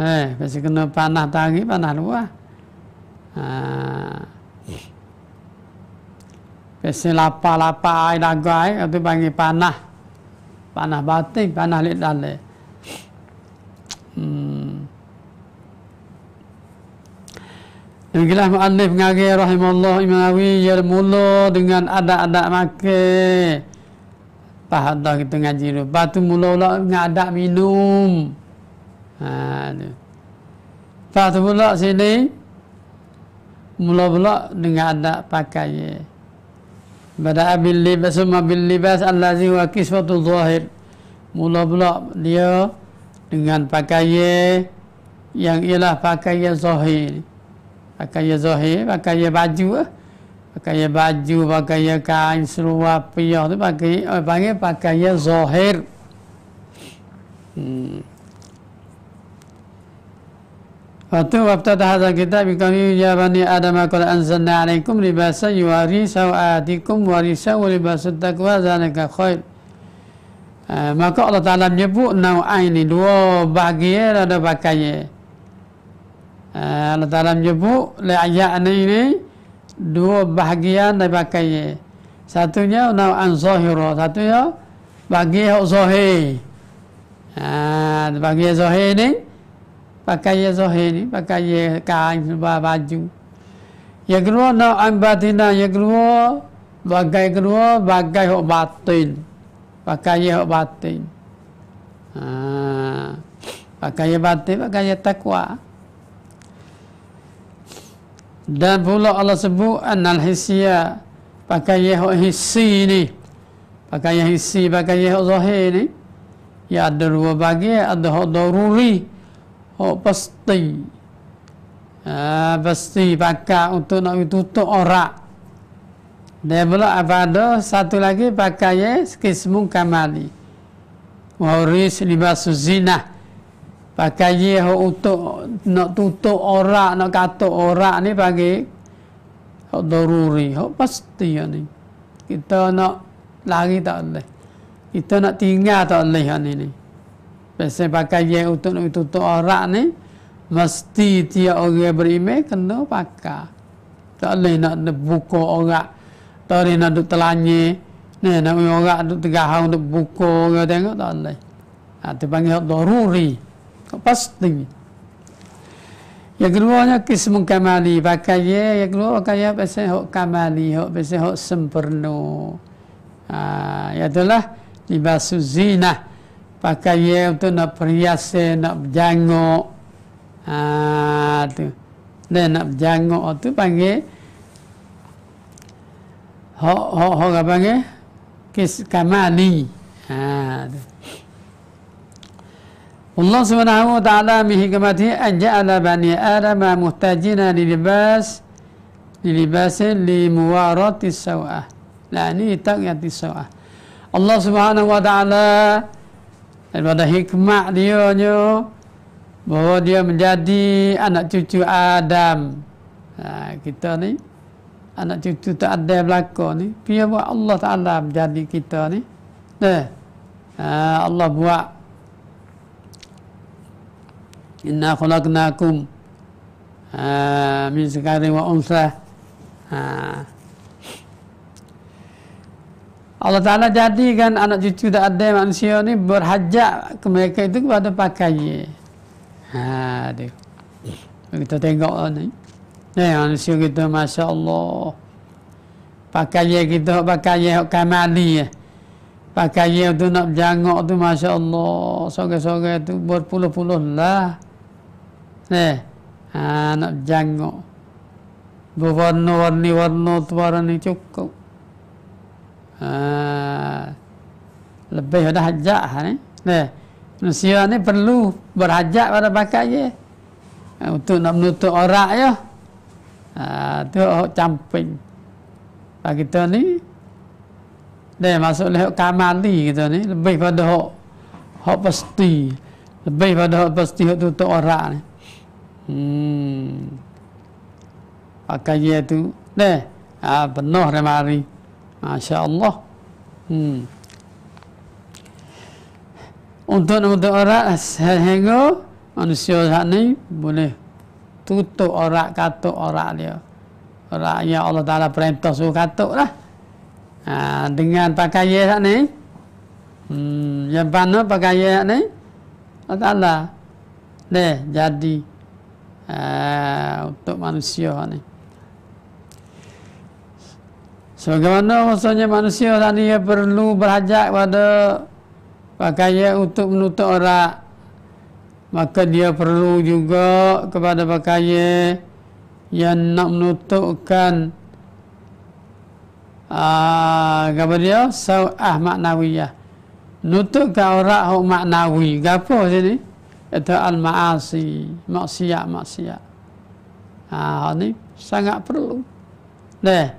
Eh, mesti kena panah tangi, panah luar Haa ah. Pesen lapar-lapar air dagu air, itu panggil panah. Panah batin, panah lid dalai. Hmm. Demikianlah mu'alif ngari rahimahullah imawi yal mulu dengan adat-adat maka. Pahadah kita ngaji dulu. Lepas tu mula-mula ngadak minum. Ha, tu. Lepas tu pula sini, mula-mula dengan adat pakai. Ya. Bada'a bil libas summa bil libas allazi huwa kiswatu zahir. mulabla dia dengan pakaian yang ialah pakaian zahir. Pakaian zahir, pakaian baju. Eh? Pakaian baju, pakaian kain, seluar, piyah itu pakaian, eh, panggil pakaian zahir. Hmm. Waktu waktu tahada kita bikami jawabannya ada makul anzalna alaikum libasa yuwari sawatikum warisa ulibasa taqwa zanaka khair. Ah, maka Allah Ta'ala menyebut naw'ah ini dua bahagian ada dua ah, Allah Ta'ala menyebut le'ayat ini dua bahagian ada pakaian. Satunya naw'an zahira, satunya bahagia zahir. Ah, bahagia zahir ini pakai ya zohir ni, pakai ya kain sebab baju. Yang kedua, nak ambatina, lah. yang kedua, bagai kedua, bagai hok batin. Pakai ya hok batin. Ha. Pakai ya batin, pakai ya takwa. Dan pula Allah sebut, anal hisya, pakai ya hok hisi ni. Pakai ya hisi, pakai ya hok zohir ni. Ya ada dua bagai, ada hok daruri. Oh pasti ah, ha, Pasti pakai untuk nak tutup orang Dia pula apa Satu lagi pakai Sekismu kamali Waris libas zinah Pakai untuk Nak tutup orang Nak kata orang ni pagi Hak daruri Hak pasti ya ni Kita nak lari tak boleh Kita nak tinggal tak boleh ya ni ni Pesan pakai yang untuk nak tutup orang ni Mesti tiap orang berime kena pakai Tak boleh nak buka orang Tak boleh nak duduk telanyi Ni nak punya orang duduk tegah untuk buka orang tengok tak boleh ha, panggil daruri Pasti yang kedua nya kismu kamali pakai ye yang kedua pakai ye sih hok kamali hok apa hok sempurna ah ya itulah libas zinah pakaiannya untuk nak perias, nak jangok, ah ha, tu, nak jangok tu panggil ho ho ho apa panggil kis kamani ha, Allah Subhanahu wa taala mihikmati an ja'ala bani adam, muhtajina li libas li libasin li muwarati sawah la ni taqiyati sawah Allah Subhanahu wa taala daripada hikmah dia nyo bahawa dia menjadi anak cucu Adam. Ha, kita ni anak cucu tak ada belakang ni. Pia buat Allah Taala menjadi kita ni. Nah. Ha, Allah buat Inna khalaqnakum ha, min sekarang wa unsah. Ha, Allah Ta'ala jadikan anak cucu tak ada manusia ni berhajat ke mereka itu kepada pakaian. Ha, dia. Kita tengok lah ni. Ni manusia kita, Masya Allah. Pakaian kita, pakaian yang kamali. Pakaian itu nak jangok tu Masya Allah. Sore-sore tu berpuluh-puluh lah. Ni. Ha, nak jangok. Berwarna-warni-warna tu warna ni cukup. Ah, lebih ada hajat ha, ni. Nah, manusia ni perlu berhajat pada bakat dia. Ah, ha, untuk nak menutup orang ya. Ah, ha, tu oh, camping. Bagi kita ni dia masuk leh kamali kita ni lebih pada hok hok pasti lebih pada hok pasti hok tutup orang ni. Hmm. Pakai tu. Nah, ha, penuh remari. mari. Masya Allah. Hmm. Untuk nama orang sehingga manusia saat ini boleh tutup orang katuk orang dia. Orang yang Allah Ta'ala perintah suruh katuk lah. Ha, dengan pakaian saat ini. Hmm, yang mana pakai saat ini? Allah Ta'ala. Dia jadi uh, untuk manusia saat ini. Sebagaimana maksudnya manusia tadi ia perlu berhajat pada pakaian untuk menutup orang. Maka dia perlu juga kepada pakaian yang nak menutupkan ah, apa dia? Sa'ah maknawiyah. Nutupkan orang yang maknawi. Apa sini? Itu al-ma'asi. maksiyah. maksiat ini ah, sangat perlu. Nah,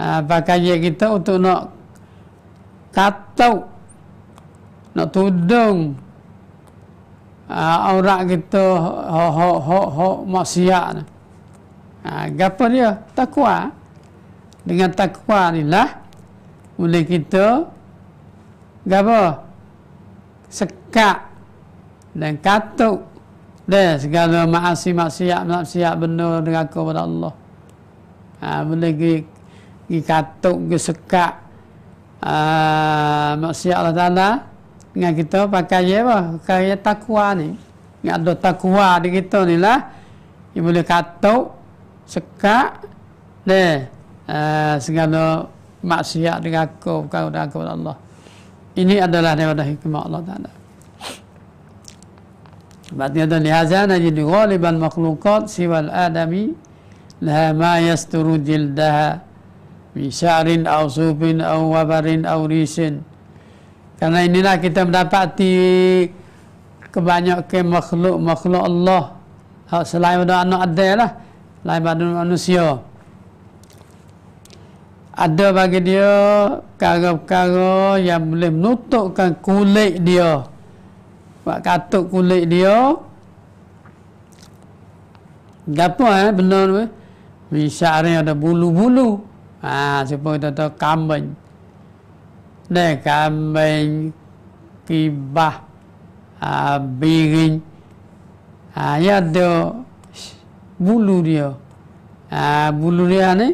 Ha, pakaian kita untuk nak katau nak tudung ha, aurat kita ho ho ho ho maksiat ni. Ha, gapo dia? Takwa. Dengan takwa inilah boleh kita gapo? Sekak dan katuk dan segala maksiat-maksiat benar dengan kepada Allah. Ha, boleh gi katuk gi sekak ah, maksiat Allah Taala dengan kita pakai ya apa? Kaya takwa ni. Ngak ada takwa di kita ni lah. Dia boleh katuk sekak deh ah, segala maksiat dengan aku bukan dengan aku ya Allah. Ini adalah daripada hikmah Allah Taala. Maksudnya dan lihazana jadi ghaliban makhlukat siwal adami laha ma yasturu jildaha Misarin au sufin au wabarin au risin Karena inilah kita mendapati Kebanyakan makhluk-makhluk Allah Selain pada anak ada lah Selain pada manusia Ada bagi dia Kara-kara yang boleh menutupkan kulit dia Buat katuk kulit dia dapat eh benar ni Misarin ada bulu-bulu 啊，这部叫做肝门，那肝门第八啊，鼻根啊，也到不露了啊，不露了呢，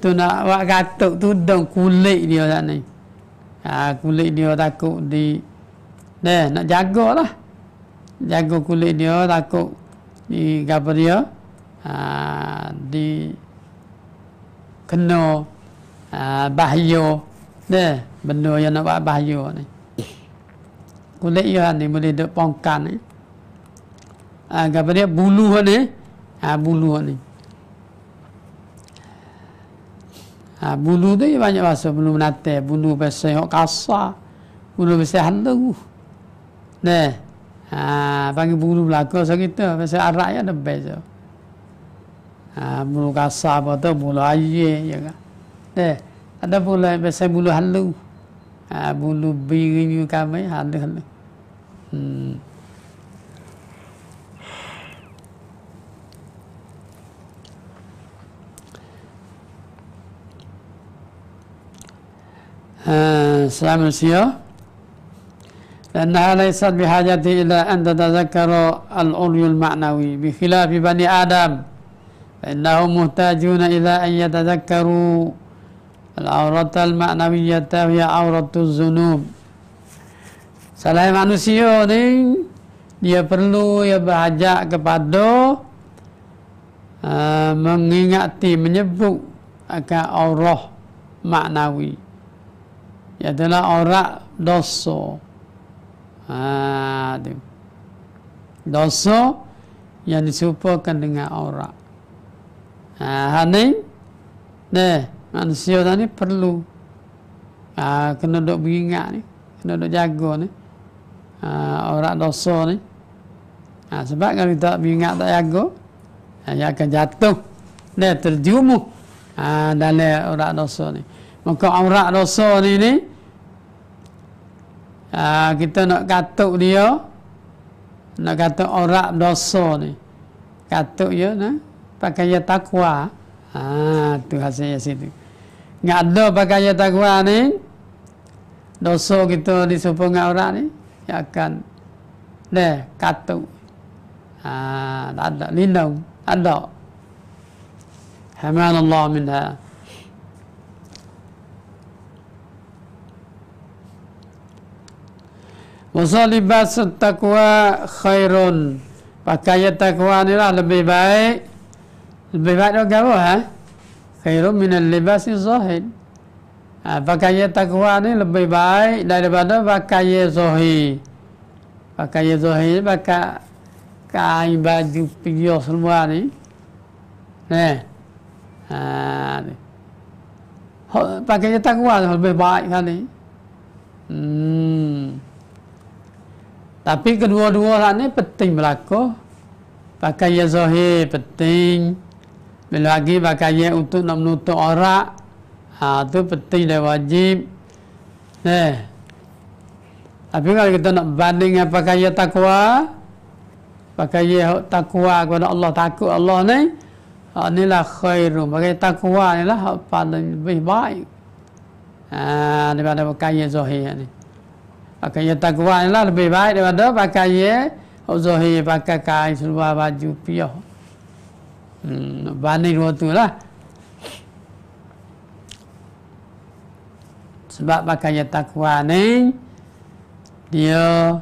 都那我家都都等孤立了啥呢？啊，孤立了他孤的，那那结果啦，结果孤立了他孤的，干不了啊的。keno ah, bahyo ne benda yang nak buat bahyo ni kulit ya ni boleh duk pongkan ni agak ah, dia bulu ni ha bulu ni ha bulu tu ya banyak bahasa bulu menate bulu bahasa yang kasar bulu bahasa handuk ne ha panggil bulu belaka sakit tu bahasa arab ya ada beza မူကစာပေါ်တော့မူလာရည်ရင်ကတဲ့အတပုလည်းပဲဆက်မူလာလူအာဘူးလူဘီရင်းယူကမဲဟာတဲ့ဟင်းအဲဆလာမစီယောလနာလိုက်ဆတ်ဘီဟာဂျတ်တီလာအန်တဇကရောအလ်အူလ်မာနာဝီဘီခီလာဘီဘနီအာဒမ် فإنهم محتاجون إلى أن يتذكروا العورة المعنوية وهي عورة الذنوب Selain manusia ini, dia perlu ya berhajak kepada uh, mengingati menyebut akan aurah maknawi. Ya adalah aura dosa. Ha Dosa yang disupakan dengan aurah. Ha, Haning Nih Manusia tadi ni perlu ha, Kena duduk beringat ni Kena duduk jaga ni ha, Orang dosa ni ha, Sebab kalau tak beringat tak jaga ha, Dia akan jatuh Dia terjumuh ha, Dalam orang dosa ni Maka orang dosa ni ni ha, Kita nak katuk dia Nak katuk orang dosa ni Katuk dia ni pakaian takwa. Ah, tu hasilnya situ. Nggak ada pakaian takwa ni, dosa kita disupung dengan orang ni, ya akan deh katu. Ah, ha, tak ada lindung, ada. Hamana Allah minha. Wasalibas takwa khairun. Pakaian takwa ni lah lebih baik lebih baik orang kata ha? khairu minal libasi zahid ha, pakai takwa ni lebih baik daripada pakai zahid pakai zahid ni pakai kain baju pijau semua ni ni ha, ni pakai takwa ni lebih baik kan ni hmm. tapi kedua-dua lah ni penting berlaku pakai zahid penting Belagi pakaian untuk nak menutup orang, ha, tu penting dan wajib. Eh. Tapi kalau kita nak banding dengan pakaian takwa, pakaian takwa kepada Allah takut Allah ni, ha, inilah khairu. Pakaian takwa inilah lah paling lebih baik. Ha, daripada pakaian zahir ni. Pakaian takwa lah lebih baik daripada pakaian zahir, pakai kain, seluar baju, piah. Hmm, banding dua tu lah. Sebab pakainya takwa ni, eh, dia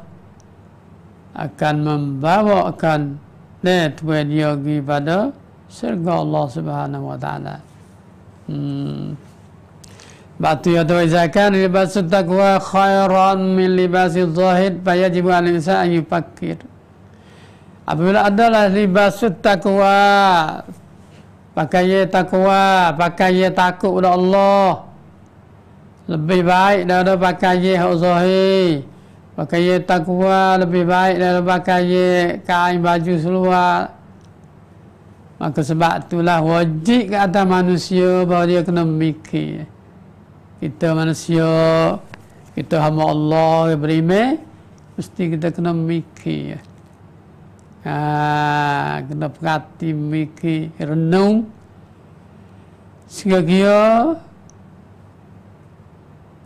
akan membawakan netway dia pergi pada syurga Allah Subhanahu Wa Taala. Hmm. Batu ya tu izakan libas takwa khairan min libas zahid. Bayar jibu al-insa ayu pakir. Apabila adalah libasut takwa Pakaian takwa Pakaian takut pada Allah Lebih baik daripada pakaian hak zahir Pakaian takwa lebih baik daripada pakaian kain baju seluar Maka sebab itulah wajib ke atas manusia bahawa dia kena memikir. Kita manusia Kita hamba Allah beriman Mesti kita kena mikir Ah, kena perhati miki renung sehingga dia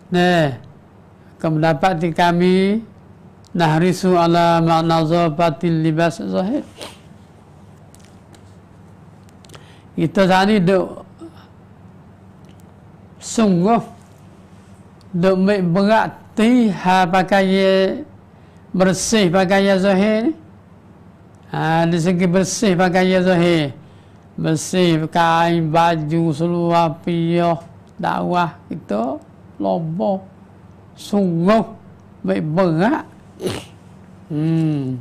nah kamu dapat di kami nahrisu ala makna zobatil libas zahir itu tadi do sungguh duk berat ti ha pakai bersih pakai zahir ha, Dari segi bersih pakaian ya, zahir Bersih kain, baju, seluar, piyah, dakwah Kita lobo Sungguh Baik berat hmm.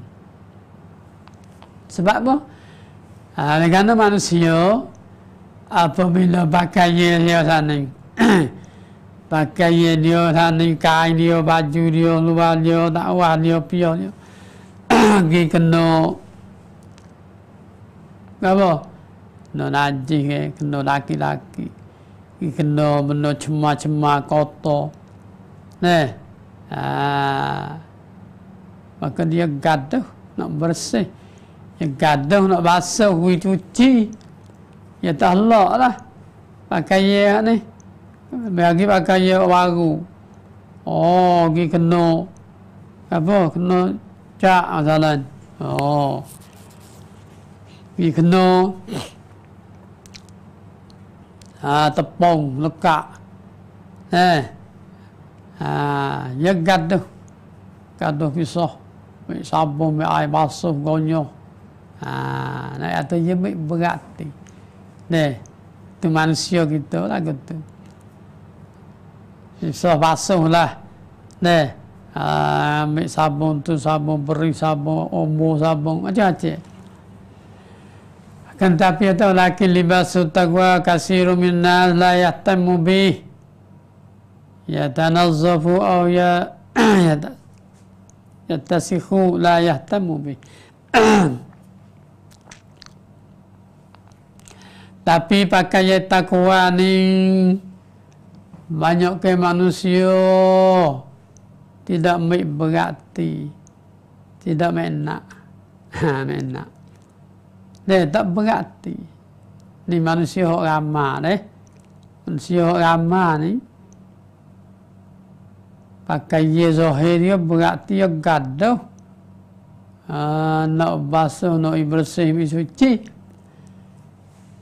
Sebab apa? Ha, Dari kerana manusia Apabila pakaian ya, dia sana Pakaian ya, dia sana Kain dia, baju dia, luar dia, dakwah dia, piyah dia Gih kena Kenapa? Kena najis ke, kena laki-laki. Kena benda cemah-cemah kotor. Nah, ha. Maka dia gaduh nak bersih. Dia gaduh nak basuh, hui cuci. Ya tak lak lah. Pakai ye ni. Bagi pakai ye baru. Oh, pergi kena. Apa? Kena cak masalah. Oh wi keno ah ha, tepung leka eh ah yegat tu kado piso mi sabo mi ai baso gonyo ah na ato ye mi berati ne tu manusia kita lah gitu piso baso lah ne ha, ah mi sabo tu sabo beri sabo omo sabo aja aja Kan tapi itu, laki libas utagwa kasiru minna la yahtamu bih. Ya tanazzafu au ya ya tasikhu la yahtamu bih. tapi pakai takwa ni banyak ke manusia tidak baik berarti. Tidak menak. Ha, menak. Dia tak berhati. Ni manusia yang ramah ni. Manusia yang ramah ni. Pakai ye zohir ni berhati yang gaduh. Ha, nak basuh, nak bersih, nak suci.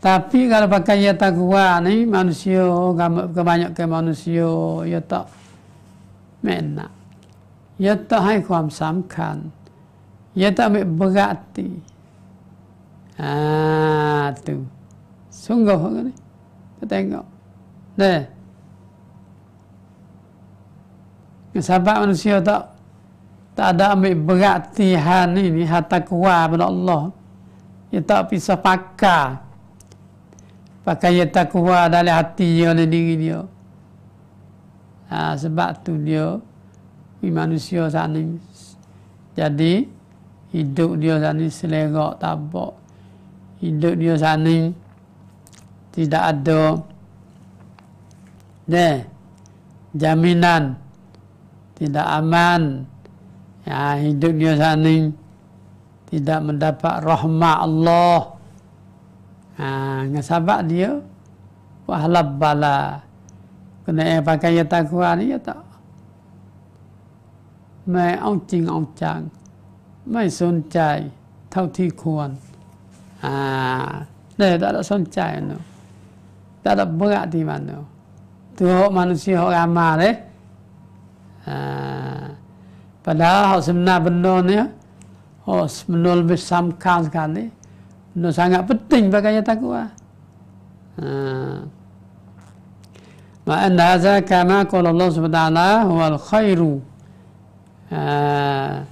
Tapi kalau pakai ye takwa ni, manusia, kebanyakan manusia, ye ya tak menak. Ye ya tak hai kuam samkan. Ye ya tak berhati. Ye tak berhati. Ah, tu. Sungguh kan ni. Kita tengok. Dah. Sebab manusia tak tak ada ambil berhati ini hati kuat pada Allah. Ia tak bisa pakar. Pakai ia tak kuat dari hati dia dan diri dia. Ha, sebab tu dia manusia saat ini. Jadi hidup dia saat ini selera tak hidup dia sana tidak ada ne jaminan tidak aman ya hidup dia sana tidak mendapat rahmat Allah ha ngasabak dia wahlab bala kena eh, pakai yang takwa ni ya tak ไม่เอาจริงเอาจังไม่สนใจเท่าที่ควร啊，那大家算债喏，大家不要提嘛喏，都好，蛮是好干嘛嘞？啊，不啦，好什么那不喏呢？哦，什么喏没什么看看呢？喏，啥个不听不跟伢讲过啊？ما أن هذا كما قال الله سبحانه وتعالى هو الخير ااا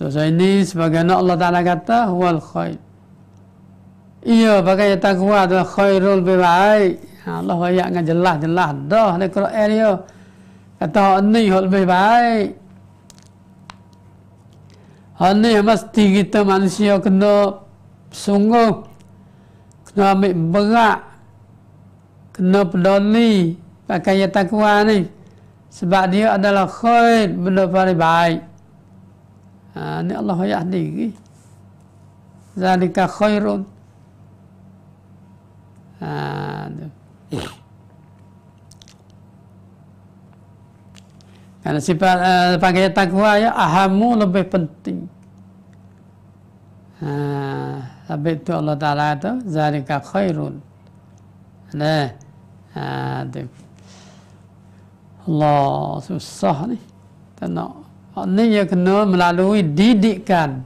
تزينيس بعنا الله تعالى قالته هو الخير Iya, bagai yang takwa tu khairul bebaik. Ha, Allah wa yak ngan jelas jelas dah ni Quran yo. Kata ni hol bebaik. Hanni hamas tinggi tu manusia kena sungguh kena ambil berat kena peduli pakai yang takwa ni sebab dia adalah khair benda paling baik. Ha, ni Allah yahdi. Zalika khairun. Ah, Karena sifat uh, panggilan eh, takwa ya ahamu lebih penting. Ah, ha, tapi itu Allah Ta'ala itu Zalika khairun Nah ha, Allah susah ni Ini yang kena melalui didikan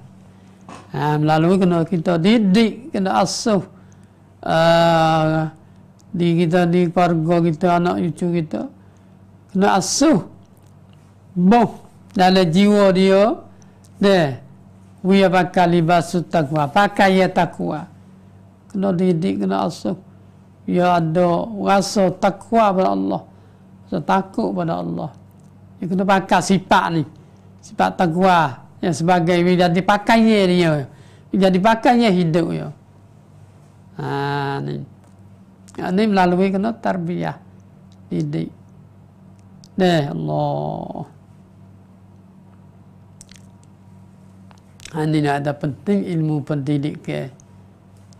Melalui kena kita didik Kena asuh Ah, di kita di keluarga kita anak cucu kita kena asuh boh dalam jiwa dia deh wia pakai libas takwa pakai ya takwa kena didik kena asuh ya ada rasa takwa pada Allah rasa takut pada Allah dia kena pakai sifat ni sifat takwa yang sebagai menjadi pakai dia jadi pakai hidup dia ini, ini melalui kena tarbiyah ini, nih Allah. Ini ada penting ilmu pendidik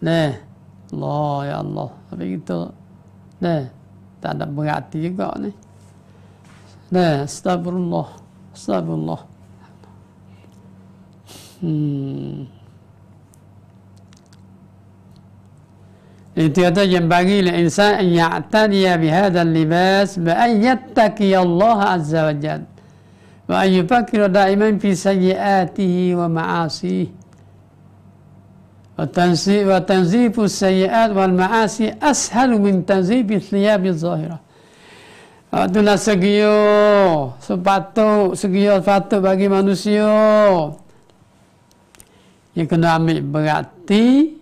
nih Allah ya Allah. Tapi itu nih tak ada berarti juga ni. Deh astagfirullah. Astagfirullah. Hmm. Itiyata jembagi le insan ya'tadiya bihada libas ba ayyattaqiya Allah azza wa jal. Wa ayyufakiru daiman fi sayyiatihi wa ma'asih. Wa tanzifu sayyiat wal ma'asi ashal min tanzifu thiyabi zahira. Itulah segiyo, sepatu, segiyo sepatu bagi manusia. Yang kena ambil berhati-hati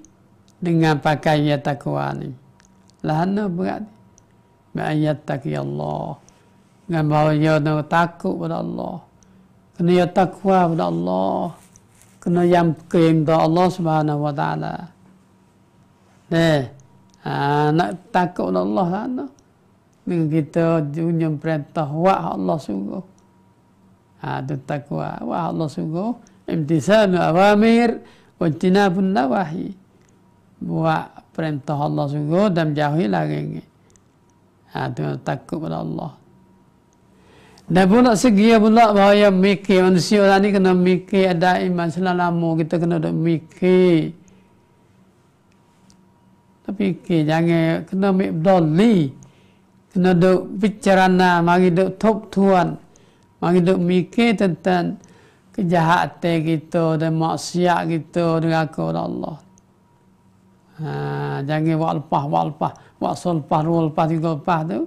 dengan pakaian yang takwa ni. Lahana berat. Ma'ayat takwa ya Allah. Dengan bahawa dia ya, takut pada Allah. Kena dia takwa pada Allah. Kena yang kerinta Allah subhanahu wa ta'ala. Eh, ha, nak takut pada Allah sana. Dengan kita junjung perintah. Wah Allah sungguh. Ha, itu takwa. Wah Allah sungguh. Imtisanu awamir. Wajtina pun nawahi. Wajtina Buat perintah Allah sungguh dan jauhi larangnya. Ha, tengok takut pada Allah. Dan pula segi pula bahawa yang mikir manusia orang lah ni kena mikir ada iman selalu kita kena duduk mikir. Tapi ke jangan kena mikir doli. Kena duduk bicarana, mari duduk top tuan. Mari duduk mikir tentang kejahatan kita dan maksiat kita dengan aku Allah. Ha, jangan buat lepas, buat lepas. Buat selepas, dua lepas, tiga lepas tu.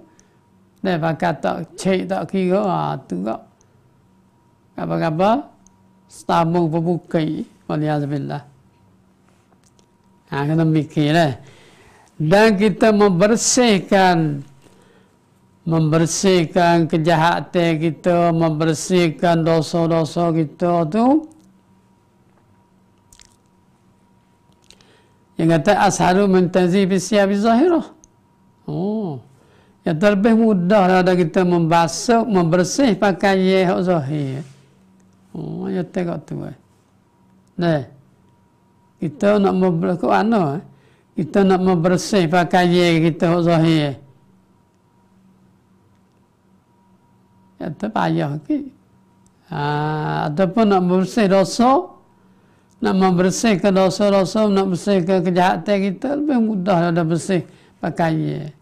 Dia pakai tak cek, tak kira. Ha, tu kak. Apa-apa? Setabung pembuka. Waliyahzubillah. Ha, kena mikir lah. Dan kita membersihkan membersihkan kejahatan kita, membersihkan dosa-dosa kita tu. yang kata asharu mentazi bisya bizahirah. Oh. Ya terlebih mudah lah ada kita membasuh, membersih pakai ye hak zahir. Oh, ya tengok tu. Eh. Nah. Kita nak membersih, eh? kok anu? Kita nak membersih pakai ye kita hak zahir. Ya tak payah ke. Ah, ataupun nak membersih rosak, nak membersihkan dosa-dosa, nak bersihkan kejahatan kita, lebih mudah dah bersih pakaian.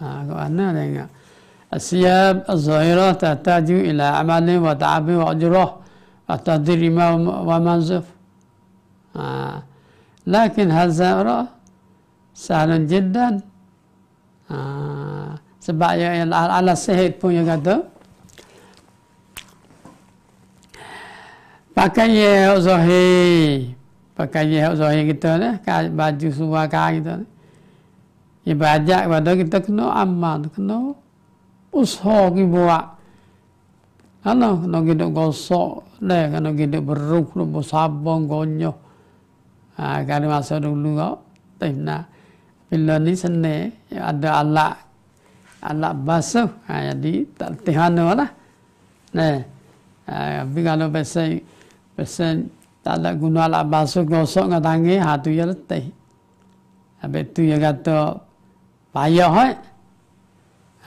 Ha, kau mana tengok? Asyab az-zahirah tataju ila amali wa ta'abi wa ajrah wa tadirima wa manzuf. Ha. Lakin hal zahirah sahalun jiddan. Ha. Sebab yang al-alas pun yang kata, pakai ye ozohi pakai ye ozohi kita ne baju semua ka kita ne ye bajak pada kita kena aman kena usho ki bua ano kena kita gosok ne kena kita beruk no bosabong gonyo ah kali masa dulu kau tehna bila ni sene ada alat alat basuh ha, jadi tak tehano lah ne Ah, bila lo pesen tak ada guna lah basuh gosok ngatangi hatu ya letih. Habis tu ya kata payah he,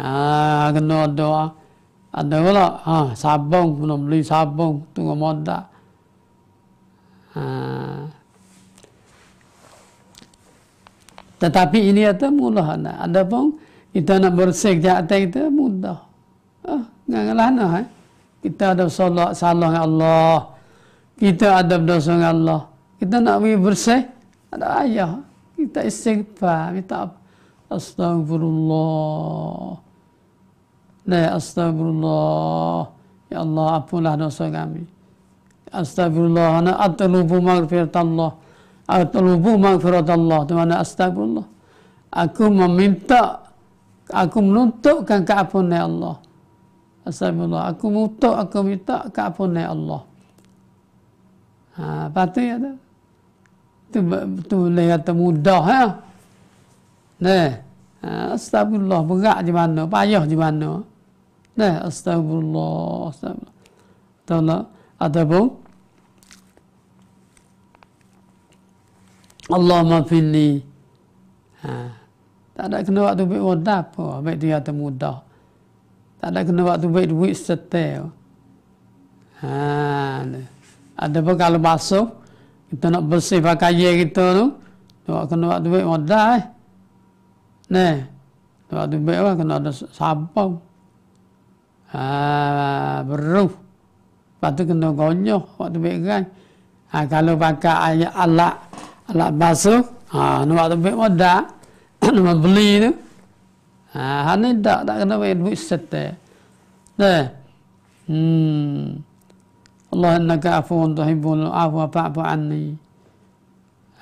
Ah ha, kena doa. Ada pula ah ha, sabung kena beli sabung tu ngomoda. Ha. Tetapi ini ada mulah ana. Ada pun kita nak bersih dia atas kita mudah. Ah ngalah nah. Eh. Kita ada solat salah Allah kita adab dosa dengan Allah. Kita nak pergi bersih, ada ayah. Kita istighfar, kita Astagfirullah. La ya astagfirullah. Ya Allah, apalah dosa kami. Astagfirullah. Ana atlubu maghfirat Allah. Atlubu maghfirat Allah. Itu mana astagfirullah. Aku meminta, aku menuntukkan keapunan Allah. Astagfirullah. Aku menuntuk, aku minta keapunan Allah. Ha, patut ya tu. Tu, tu boleh kata mudah ya. Ha? Ne. Ha, astagfirullah berat di mana, payah di mana. Ne, astagfirullah, astagfirullah. Tolak bu? Allah mafini. Ha. Tak ada kena waktu baik wadah apa, baik dia termudah. Tak ada kena waktu baik duit setel. Ha, ne ada kalau basuh, kita nak bersih pakai ye kita tu tu kena buat duit modal eh ne tu ada duit lah kena ada sabun, ah ha, beruh patu kena gonyo waktu duit kan ha, kalau pakai ayat alat alat masuk ha nak buat duit modal nak beli tu ha ni tak tak kena duit set eh ne hmm Allah innaka afuun tuhibbul afwa fa'fu anni.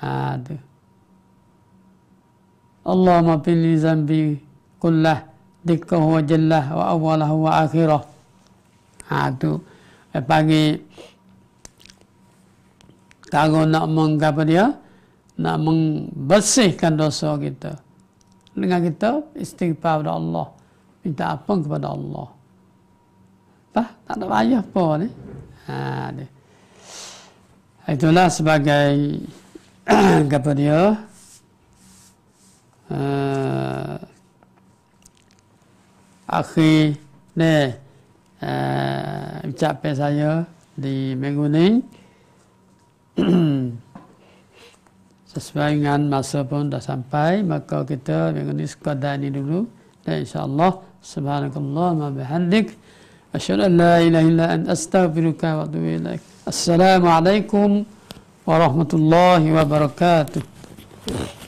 Ada. Allahumma fili zambi kullah dikkahu wa jillah wa awalahu wa akhirah. Ada. Eh, pagi kalau nak menggapa dia, nak membersihkan dosa kita. Dengan kita istighfar kepada Allah. Minta apa kepada Allah. Apa? Tak ada payah pun. Eh? Ha, Itulah sebagai apa dia? Uh, akhir ni uh, ucapan saya di minggu ni sesuai dengan masa pun dah sampai maka kita minggu ni sekadar ini dulu dan insyaAllah subhanakallah ma bihandik أشهد أن لا إله إلا أن أستغفرك وأتوب إليك السلام عليكم ورحمة الله وبركاته